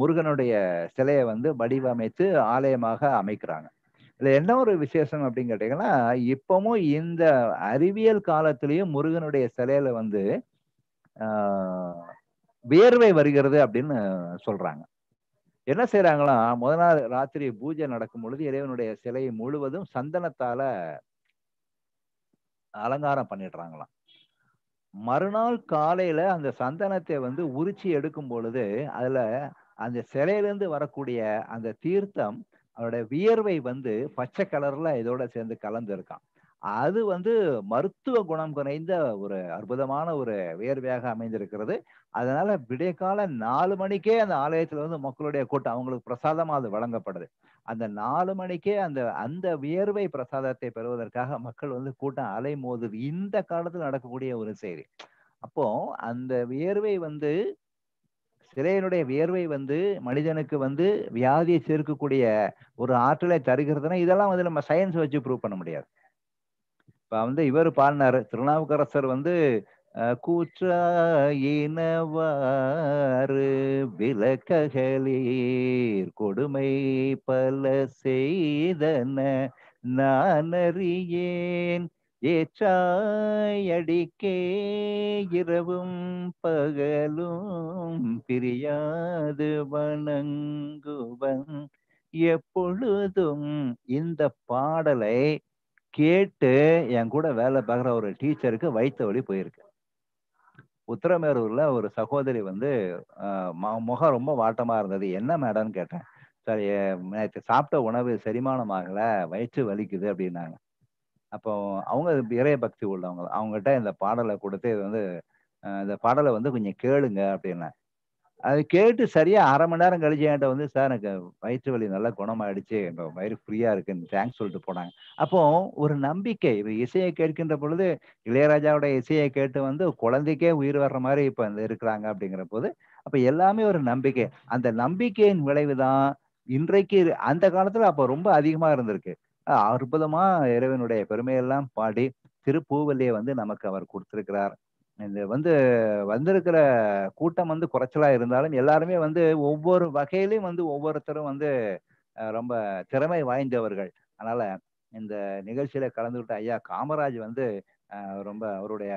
முருகனுடைய சிலையை வந்து வடிவமைத்து ஆலயமாக அமைக்கிறாங்க இதில் என்ன ஒரு விசேஷம் அப்படின்னு கேட்டீங்கன்னா இப்போவும் இந்த அறிவியல் காலத்திலையும் முருகனுடைய சிலையில வந்து வியர்வை வருகிறது அப்படின்னு சொல்றாங்க என்ன செய்யறாங்களா முதல் நாள் ராத்திரி பூஜை நடக்கும் பொழுது இறைவனுடைய சிலை முழுவதும் சந்தனத்தால அலங்காரம் பண்ணிடுறாங்களாம் மறுநாள் காலையில அந்த சந்தனத்தை வந்து உரிச்சி எடுக்கும் பொழுது அதுல அந்த சிலையிலிருந்து வரக்கூடிய அந்த தீர்த்தம் அவருடைய வியர்வை வந்து பச்சை கலர்ல இதோட சேர்ந்து கலந்துருக்கான் அது வந்து மருத்துவ குணம் குறைந்த ஒரு அற்புதமான ஒரு வேர்வையாக அமைந்திருக்கிறது அதனால விடிய கால நாலு மணிக்கே அந்த ஆலயத்துல வந்து மக்களுடைய கூட்டம் அவங்களுக்கு பிரசாதமா அது வழங்கப்படுது அந்த நாலு மணிக்கே அந்த அந்த வியர்வை பிரசாதத்தை பெறுவதற்காக மக்கள் வந்து கூட்டம் அலைமோது இந்த காலத்துல நடக்கக்கூடிய ஒரு செய்தி அப்போ அந்த வியர்வை வந்து சிறையனுடைய வியர்வை வந்து மனிதனுக்கு வந்து வியாதியை சேர்க்கக்கூடிய ஒரு ஆற்றலை தருகிறதுனா இதெல்லாம் வந்து நம்ம சயின்ஸ் வச்சு ப்ரூவ் பண்ண முடியாது இப்ப வந்து இவர் பாடினாரு திருநாவுக்கரசர் வந்து கூற்றாயினவாறு விளக்ககளீர் கொடுமை பல செய்தன நானறியேன் ஏற்றாயடிக்கே இரவும் பகலும் பிரியாது வணங்குவன் எப்பொழுதும் இந்த பாடலை கேட்டு என் கூட வேலை பார்க்குற ஒரு டீச்சருக்கு வயிற்று வழி போயிருக்கு உத்தரமேரூரில் ஒரு சகோதரி வந்து முகம் ரொம்ப வாட்டமாக இருந்தது என்ன மேடம்னு கேட்டேன் சார் நேற்று சாப்பிட்ட உணவு செரிமானம் ஆகலை வயிற்று வலிக்குது அப்படின்னாங்க அப்போ அவங்க இறைய பக்தி உள்ளவங்க அவங்ககிட்ட இந்த பாடலை கொடுத்து இது வந்து இந்த பாடலை வந்து கொஞ்சம் கேளுங்க அப்படின்னேன் அது கேட்டு சரியா அரை மணி நேரம் கழிச்சு என்கிட்ட வந்து சார் எனக்கு வயிற்று வலி நல்லா குணமாயிடுச்சு எங்கள் வயிறு ஃப்ரீயா இருக்குன்னு தேங்க்ஸ் சொல்லிட்டு போனாங்க அப்போ ஒரு நம்பிக்கை இப்போ இசையை கேட்கின்ற பொழுது இளையராஜாவோட இசையை கேட்டு வந்து குழந்தைக்கே உயிர் வர்ற மாதிரி இப்போ இந்த இருக்கிறாங்க அப்படிங்கிற போது அப்போ எல்லாமே ஒரு நம்பிக்கை அந்த நம்பிக்கையின் விளைவு தான் இன்றைக்கு அந்த காலத்துல அப்போ ரொம்ப அதிகமா இருந்திருக்கு அற்புதமா இறைவனுடைய பெருமையெல்லாம் பாடி திருப்பூவலையை வந்து நமக்கு அவர் கொடுத்திருக்கிறார் இந்த வந்து வந்திருக்கிற கூட்டம் வந்து குறைச்சலா இருந்தாலும் எல்லாருமே வந்து ஒவ்வொரு வகையிலையும் வந்து ஒவ்வொருத்தரும் வந்து ரொம்ப திறமை வாய்ந்தவர்கள் அதனால இந்த நிகழ்ச்சியில கலந்துகிட்ட ஐயா காமராஜ் வந்து ரொம்ப அவருடைய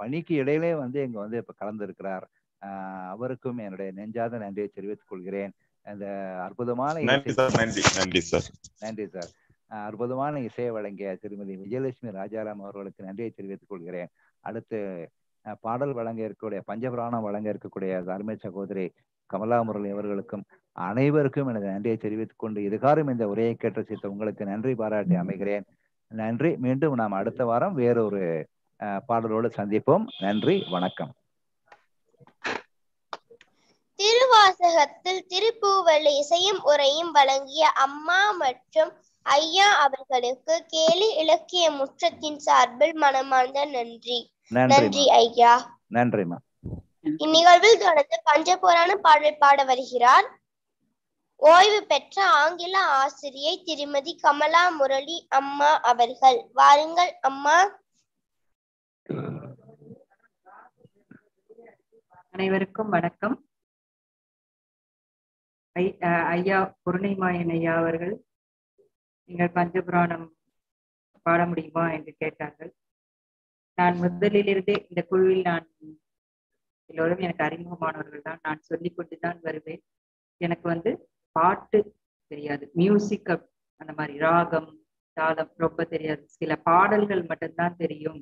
பணிக்கு இடையிலே வந்து இங்க வந்து இப்ப கலந்திருக்கிறார் அவருக்கும் என்னுடைய நெஞ்சாத நன்றியை தெரிவித்துக் கொள்கிறேன் இந்த அற்புதமான நன்றி சார் நன்றி சார் அற்புதமான இசையை வழங்கிய திருமதி விஜயலட்சுமி ராஜாராம் அவர்களுக்கு நன்றியை தெரிவித்துக் கொள்கிறேன் அடுத்து பாடல் வழங்க இருக்கக்கூடிய பஞ்சபிராணம் வழங்க இருக்கக்கூடிய அருமை சகோதரி கமலா முரளி அவர்களுக்கும் அனைவருக்கும் எனது நன்றியை தெரிவித்துக் கொண்டு இதுகாரும் இந்த உரையை கேட்ட சித்த உங்களுக்கு நன்றி பாராட்டி அமைகிறேன் நன்றி மீண்டும் நாம் அடுத்த வாரம் வேறொரு பாடலோடு சந்திப்போம் நன்றி வணக்கம் திருவாசகத்தில் திருப்பூவள்ளி இசையும் உரையும் வழங்கிய அம்மா மற்றும் ஐயா அவர்களுக்கு கேலி இலக்கிய முற்றத்தின் சார்பில் மனமார்ந்த நன்றி நன்றி ஐயா நன்றிமா இந்நிகழ்வில் தொடர்ந்து பஞ்சபுராண பாடல் பாட வருகிறார் ஓய்வு பெற்ற ஆங்கில ஆசிரியை திருமதி கமலா முரளி அம்மா அவர்கள் வாருங்கள் அம்மா அனைவருக்கும் வணக்கம் ஐயா பொருணைமாயன் ஐயா அவர்கள் நீங்கள் பஞ்சபுராணம் பாட முடியுமா என்று கேட்டார்கள் நான் முதலிலிருந்தே இந்த குழுவில் நான் எல்லோரும் எனக்கு அறிமுகமானவர்கள் தான் நான் சொல்லிக்கொண்டு தான் வருவேன் எனக்கு வந்து பாட்டு தெரியாது மியூசிக் அந்த மாதிரி ராகம் தாளம் ரொம்ப தெரியாது சில பாடல்கள் மட்டும்தான் தெரியும்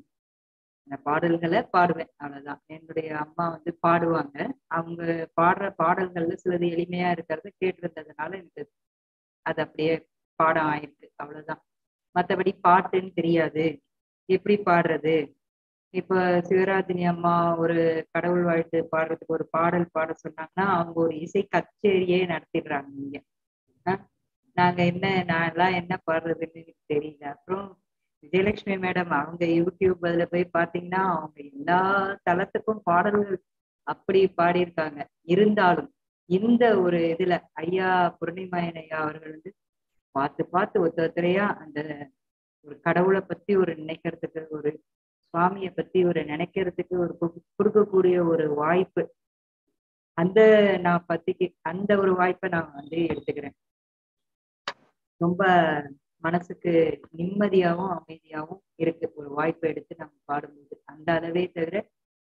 அந்த பாடல்களை பாடுவேன் அவ்வளவுதான் என்னுடைய அம்மா வந்து பாடுவாங்க அவங்க பாடுற பாடல்கள்ல சிலது எளிமையா இருக்கிறத கேட்டிருந்ததுனால எனக்கு அது அப்படியே பாடம் ஆயிருக்கு அவ்வளவுதான் மற்றபடி பாட்டுன்னு தெரியாது எப்படி பாடுறது இப்ப சிவராஜினி அம்மா ஒரு கடவுள் வாழ்த்து பாடுறதுக்கு ஒரு பாடல் பாட சொன்னாங்கன்னா அவங்க ஒரு இசை கச்சேரியே நடத்திடுறாங்க இங்க நாங்க என்ன நான் எல்லாம் என்ன பாடுறதுன்னு தெரியல அப்புறம் விஜயலட்சுமி மேடம் அவங்க யூடியூப் அதுல போய் பாத்தீங்கன்னா அவங்க எல்லா தளத்துக்கும் பாடல்கள் அப்படி பாடியிருக்காங்க இருந்தாலும் இந்த ஒரு இதுல ஐயா பூர்ணிமாயன் அவர்கள் வந்து பார்த்து பார்த்து ஒத்த ஒத்தரையா அந்த ஒரு கடவுளை பத்தி ஒரு நினைக்கிறதுக்கு ஒரு சுவாமியை பத்தி ஒரு நினைக்கிறதுக்கு ஒரு கொடுக்கக்கூடிய ஒரு வாய்ப்பு அந்த நான் பத்திக்கு அந்த ஒரு வாய்ப்பை நான் வந்து எடுத்துக்கிறேன் ரொம்ப மனசுக்கு நிம்மதியாகவும் அமைதியாகவும் இருக்கு ஒரு வாய்ப்பை எடுத்து நம்ம பாடும்போது அந்த அளவே தவிர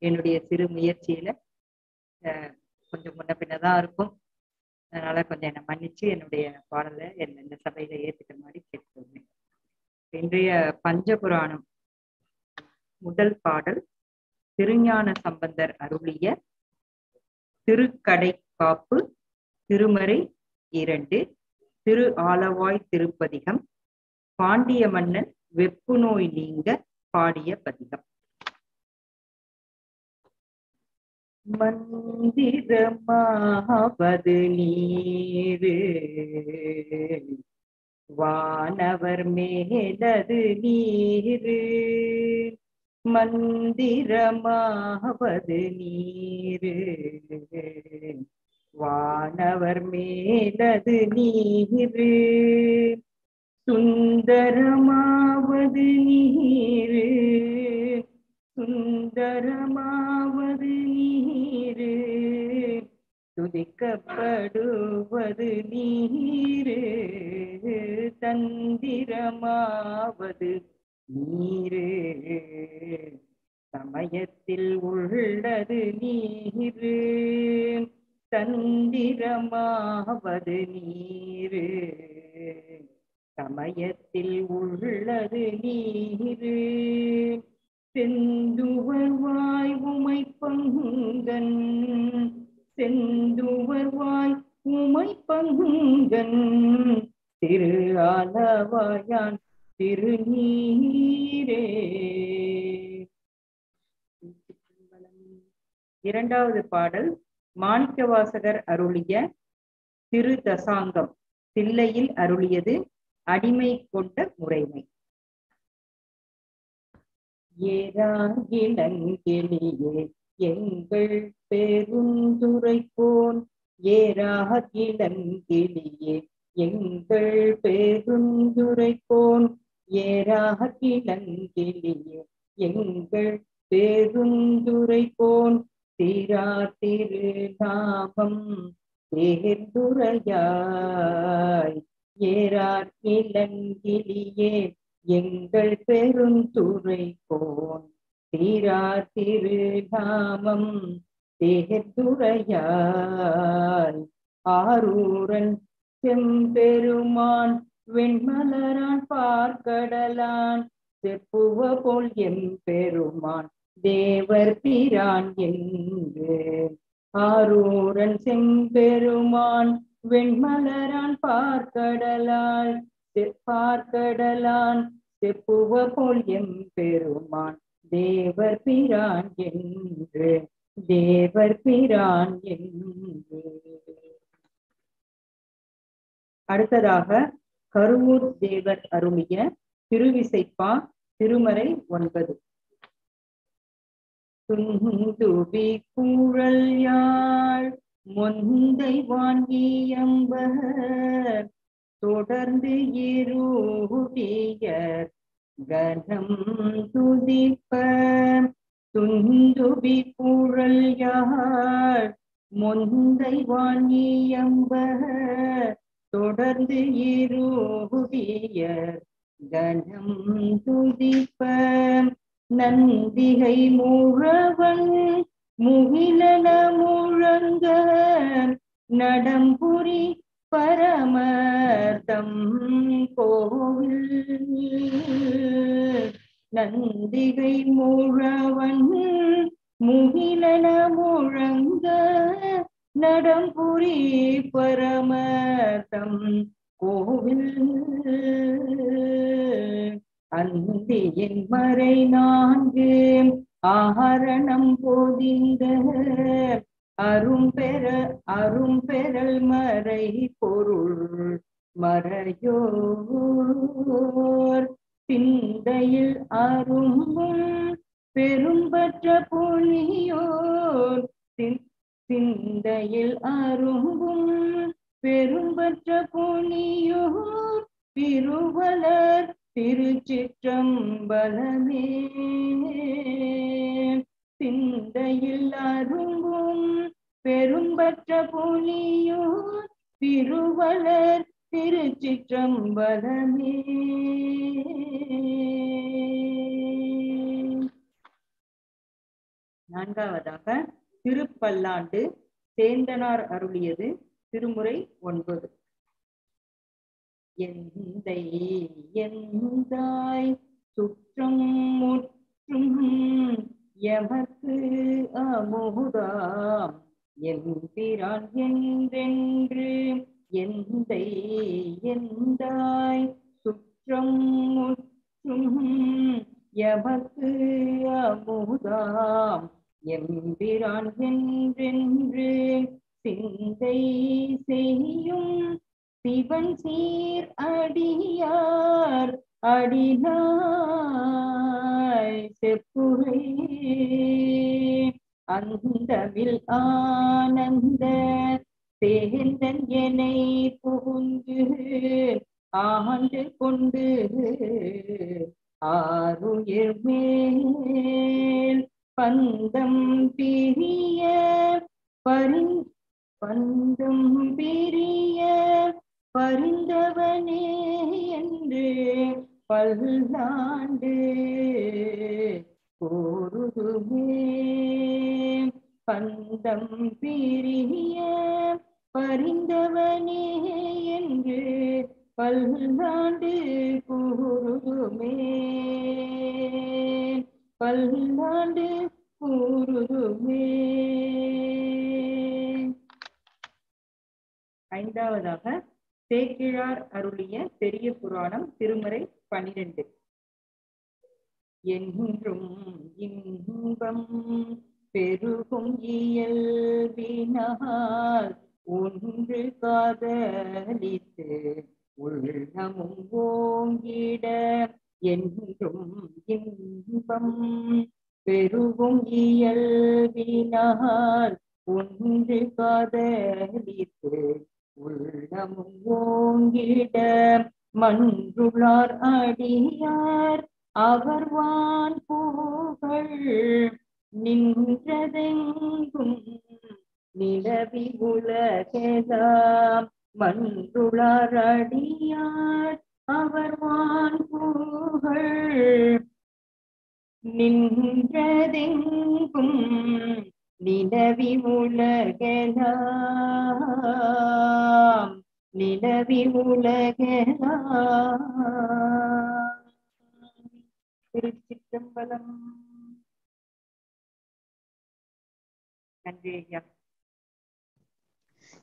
என்னுடைய சிறு முயற்சியில கொஞ்சம் முன்ன பின்னதான் இருக்கும் அதனால கொஞ்சம் என்னை மன்னிச்சு என்னுடைய பாடலை என்ன இந்த சபையில ஏத்துக்கிற மாதிரி கேட்டுக்கோங்க இன்றைய பஞ்சபுராணம் முதல் பாடல் திருஞான சம்பந்தர் அருளிய திருக்கடை காப்பு திருமறை இரண்டு திரு ஆலவாய் திருப்பதிகம் பாண்டிய மன்னன் வெப்பு நோய் நீங்க பாடிய பதிகம் மந்திரமாவது நீரு வானவர் மேலது நீரு மந்திரமாவது நீர் வானவர் மேலது நீர் சுந்தரமாவது நீர் சுந்தரமாவது நீர் துதிக்கப்படுவது நீர் தந்திரமாவது நீரே சமயத்தில் உள்ளது நீரு தந்திரமாவது நீரு சமயத்தில் உள்ளது நீரு செந்துவர் வாய் உமை பங்குங்கன் செந்துவர் வாய் உமை பங்குங்கன் திரு அளவாயான் திருநீரே இரண்டாவது பாடல் மாணிக்கவாசகர் அருளிய திரு தசாங்கம் தில்லையில் அருளியது அடிமை கொண்ட முறைமை பெருந்துரை எங்கள் பெருந்துரைக்கோன் கிளங்கிலேயே எங்கள் பெருந்துரைக்கோன் ஏராக ஏராகிலங்கிலேயே எங்கள் பேருந்துரை போன் தீரா திருநாமம் தேர்ந்துரையாய் ஏரா இளங்கிலியே எங்கள் பெருந்துரை போன் தீரா திருநாமம் தேர்ந்துரையாய் ஆரூரன் செம்பெருமான் வெண்மலரான் பார்க்கடலான் செப்புவ போல் எம் பெருமான் தேவர் பிரான் என்று ஆரூரன் செம்பெருமான் வெண்மலரான் பார்க்கடலால் பார்க்கடலான் செப்புவ போல் எம் பெருமான் தேவர் பிரான் என்று தேவர் பிரான் என்று அடுத்ததாக கருவூர் தேவர் அருளிய திருவிசைப்பா திருமறை ஒன்பது துந்துவி கூழல் யாழ் மொந்தை வான்கியம்பர் தொடர்ந்து இருடியர் கனம் துதிப்ப துந்துவி கூழல் யாழ் முந்தை வாங்கியம்பர் தொடர்ந்து இருவிய கணம் துதிப்ப நந்திகை முழவன் முகிலன முழங்க நடம்புரி பரமர்த்தம் கோவில் நந்திகை முழவன் முகிலன முழங்க நடம்புரி பரமதம் கோவில் அந்தியின் மறை நான்கு ஆரணம் போதிந்த அரும்பெற அரும்பெறல் மறை பொருள் மறையோர் பிந்தையில் அரும்பும் பெரும்பற்ற புனியோர் சிந்தையில் அரும்பும் பெரும்பற்ற புனியூர் திருவலர் திருச்சிற்றம்பலமே சிந்தையில் அரும்பும் பெரும்பற்ற புனியூர் திருவலர் திருச்சிற்றம்பலமே நான்காவதாக திருப்பல்லாண்டு சேந்தனார் அருளியது திருமுறை ஒன்பது எந்தை எந்தாய் சுற்றம் முற்றும் எமக்கு அமுதாம் எம்பிரான் என்றென்று எந்தை எந்தாய் சுற்றம் முற்றும் எமக்கு அமுதாம் எம்பிரான் என்றென்று சிந்தை செய்யும் சிவன் சீர் அடியார் அடினாய் செப்புகை அந்தமில் ஆனந்த சேர்ந்தன் என புகுந்து ஆண்டு கொண்டு ஆருயிர் மேல் பந்தம் பெரிய பரி பந்தம் பெரிய பரிந்தவனே என்று பல்லாண்டு கூறுதுமே பந்தம் பெரிய பரிந்தவனே என்று பல்லாண்டு கூறுதுமே பல்லாண்டு கூறுதுமே ஐந்தாவதாக சேக்கிழார் அருளிய பெரிய புராணம் திருமறை பனிரெண்டு என்றும் இன்பம் பெருகும் இயல்பினால் ஒன்று காதலித்து உள்ளமும் ஓங்கிட என்றும் இன்பம் பெருகும் இயல்பினார் ஒன்று காதலித்து உள்ளம் ஓங்கிட மன்றுளார் அடியார் அவர்வான் போகள் நின்றதெங்கும் நிலவி உலகெல்லாம் மன்றுளார் அடியார் அவர் புகழ் நின்றதெங்கும் நிலவி உலகலாம் நிலவி உலகலாம் திருச்சிற்றம்பலம்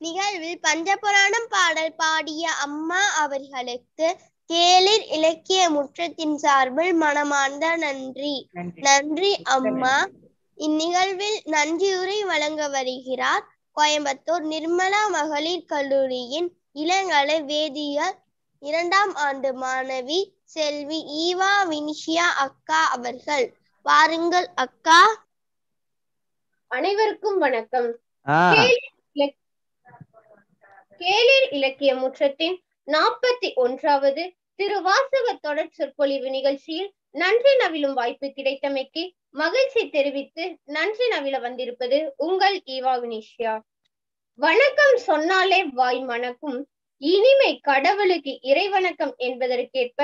நிகழ்வில் பஞ்சபுராணம் பாடல் பாடிய அம்மா அவர்களுக்கு கேளிர் இலக்கிய முற்றத்தின் சார்பில் மனமார்ந்த நன்றி நன்றி அம்மா இந்நிகழ்வில் நன்றியுரை வழங்க வருகிறார் கோயம்புத்தூர் நிர்மலா மகளிர் கல்லூரியின் இளங்கலை வேதியியல் இரண்டாம் ஆண்டு மாணவி செல்வி ஈவா வினிஷியா அக்கா அவர்கள் வாருங்கள் அக்கா அனைவருக்கும் வணக்கம் கேளிர் இலக்கிய முற்றத்தின் நாற்பத்தி ஒன்றாவது திரு வாசக தொடர் சொற்பொழிவு நிகழ்ச்சியில் நன்றி நவிலும் வாய்ப்பு கிடைத்தமைக்கு மகிழ்ச்சி தெரிவித்து நன்றி நவில வந்திருப்பது உங்கள் ஈவா வினிஷியா வணக்கம் சொன்னாலே வாய் மணக்கும் இனிமை கடவுளுக்கு இறைவணக்கம் என்பதற்கேற்ப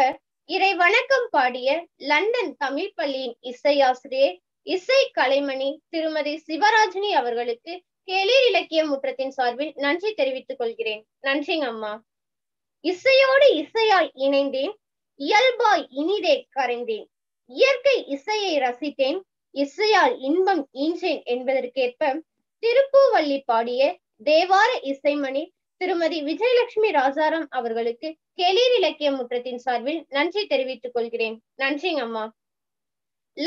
இறை வணக்கம் பாடிய லண்டன் தமிழ் பள்ளியின் இசையாசிரியர் இசை கலைமணி திருமதி சிவராஜினி அவர்களுக்கு கேளீர் இலக்கிய முற்றத்தின் சார்பில் நன்றி தெரிவித்துக் கொள்கிறேன் நன்றிங்க அம்மா இசையோடு இசையாய் இணைந்தேன் இயல்பாய் இனிதே கரைந்தேன் இயற்கை இசையை ரசித்தேன் இசையால் இன்பம் ஈன்றேன் என்பதற்கேற்ப திருப்பூவள்ளி பாடிய தேவார இசைமணி திருமதி விஜயலட்சுமி ராஜாராம் அவர்களுக்கு கெளீர் இலக்கிய முற்றத்தின் சார்பில் நன்றி தெரிவித்துக் கொள்கிறேன் நன்றி அம்மா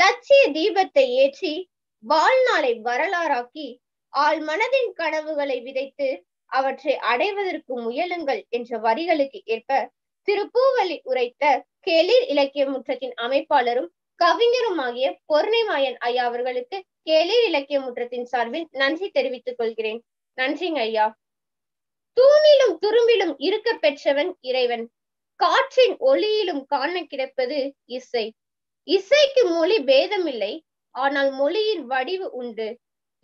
லட்சிய தீபத்தை ஏற்றி வாழ்நாளை வரலாறாக்கி ஆள் மனதின் கனவுகளை விதைத்து அவற்றை அடைவதற்கு முயலுங்கள் என்ற வரிகளுக்கு ஏற்ப திருப்பூவலி உரைத்த கேளிர் இலக்கிய முற்றத்தின் அமைப்பாளரும் கவிஞருமாகிய பொருணைமாயன் ஐயா அவர்களுக்கு கேளிர் இலக்கிய முற்றத்தின் சார்பில் நன்றி தெரிவித்துக் கொள்கிறேன் நன்றிங்க ஐயா தூணிலும் துரும்பிலும் இருக்க பெற்றவன் இறைவன் காற்றின் ஒளியிலும் காண கிடப்பது இசை இசைக்கு மொழி பேதமில்லை ஆனால் மொழியின் வடிவு உண்டு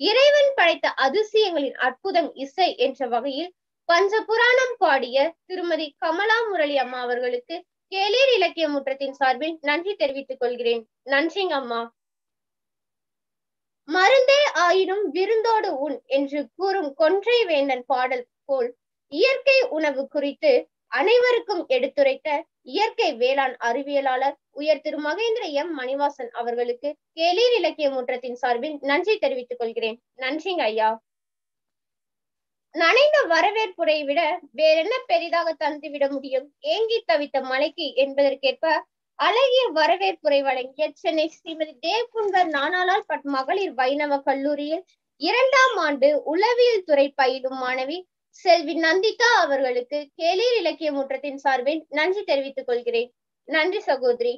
இறைவன் படைத்த அதிசயங்களின் அற்புதம் இசை என்ற வகையில் பஞ்ச புராணம் பாடிய திருமதி கமலா முரளி அம்மா அவர்களுக்கு கேளீர் இலக்கிய முற்றத்தின் சார்பில் நன்றி தெரிவித்துக் கொள்கிறேன் நன்றிங்க அம்மா மருந்தே ஆயினும் விருந்தோடு உண் என்று கூறும் கொன்றை வேந்தன் பாடல் போல் இயற்கை உணவு குறித்து அனைவருக்கும் எடுத்துரைத்த இயற்கை வேளாண் அறிவியலாளர் உயர் திரு மகேந்திர எம் மணிவாசன் அவர்களுக்கு எழில் இலக்கிய முற்றத்தின் சார்பில் நன்றி தெரிவித்துக் கொள்கிறேன் நன்றிங்க ஐயா நனைந்த வரவேற்புரை விட வேறென்ன பெரிதாக தந்துவிட முடியும் ஏங்கி தவித்த மலைக்கு என்பதற்கேற்ப அழகிய வரவேற்புரை வழங்கிய சென்னை ஸ்ரீமதி தேவ்குன்வர் நானாலால் பட் மகளிர் வைணவ கல்லூரியில் இரண்டாம் ஆண்டு உளவியல் துறை பயிலும் மாணவி செல்வி நந்திதா அவர்களுக்கு கேளீர் இலக்கிய முற்றத்தின் சார்பில் நன்றி தெரிவித்துக் கொள்கிறேன் நன்றி சகோதரி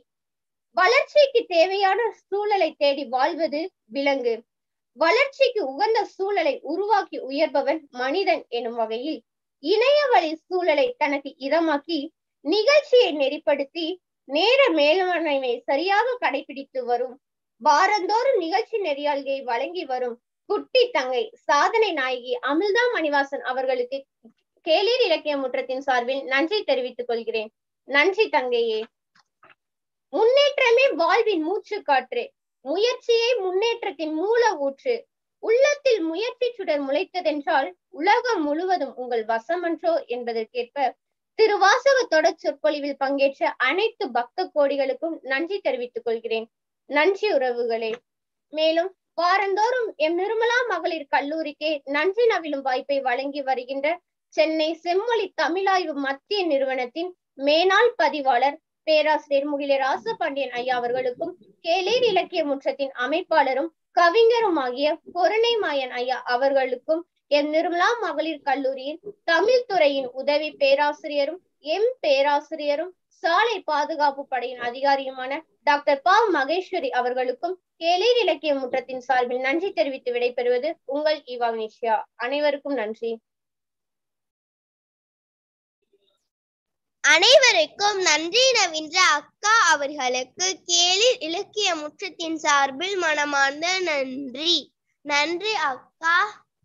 வளர்ச்சிக்கு தேவையான சூழலை தேடி வாழ்வது விலங்கு வளர்ச்சிக்கு உகந்த சூழலை உருவாக்கி உயர்பவன் மனிதன் எனும் வகையில் இணைய வழி சூழலை தனக்கு இதமாக்கி நிகழ்ச்சியை நெறிப்படுத்தி நேர மேலாண்மை சரியாக கடைபிடித்து வரும் வாரந்தோறும் நிகழ்ச்சி நெறியாளியை வழங்கி வரும் குட்டி தங்கை சாதனை நாயகி அமிர்தா மணிவாசன் அவர்களுக்கு கேளீர் இலக்கிய முற்றத்தின் சார்பில் நன்றி தெரிவித்துக் கொள்கிறேன் நன்றி தங்கையே முன்னேற்றமே வாழ்வின் மூச்சு காற்று முயற்சியே முன்னேற்றத்தின் மூல ஊற்று உள்ளத்தில் முயற்சி சுடர் முளைத்ததென்றால் உலகம் முழுவதும் உங்கள் வசமன்றோ என்பதற்கேற்ப திருவாசவ தொடர் சொற்பொழிவில் பங்கேற்ற அனைத்து பக்த கோடிகளுக்கும் நன்றி தெரிவித்துக் கொள்கிறேன் நன்றி உறவுகளே மேலும் வாரந்தோறும் எம் நிர்மலா மகளிர் கல்லூரிக்கு நன்றி நவிழும் வாய்ப்பை வழங்கி வருகின்ற சென்னை செம்மொழி தமிழாய்வு மத்திய நிறுவனத்தின் மேனாள் பதிவாளர் பேராசிரியர் முகில ராசபாண்டியன் ஐயா அவர்களுக்கும் கேளீர் இலக்கிய முற்றத்தின் அமைப்பாளரும் கவிஞரும் ஆகிய பொருணை மாயன் ஐயா அவர்களுக்கும் எம் நிர்மலா மகளிர் கல்லூரியின் தமிழ் துறையின் உதவி பேராசிரியரும் எம் பேராசிரியரும் சாலை பாதுகாப்பு படையின் அதிகாரியுமான டாக்டர் பா மகேஸ்வரி அவர்களுக்கும் கேளீர் இலக்கிய முற்றத்தின் சார்பில் நன்றி தெரிவித்து விடைபெறுவது உங்கள் ஈவானிஷியா அனைவருக்கும் நன்றி அனைவருக்கும் நன்றி ரவீந்திர அக்கா அவர்களுக்கு கேளிர் இலக்கிய முற்றத்தின் சார்பில் மனமார்ந்த நன்றி நன்றி அக்கா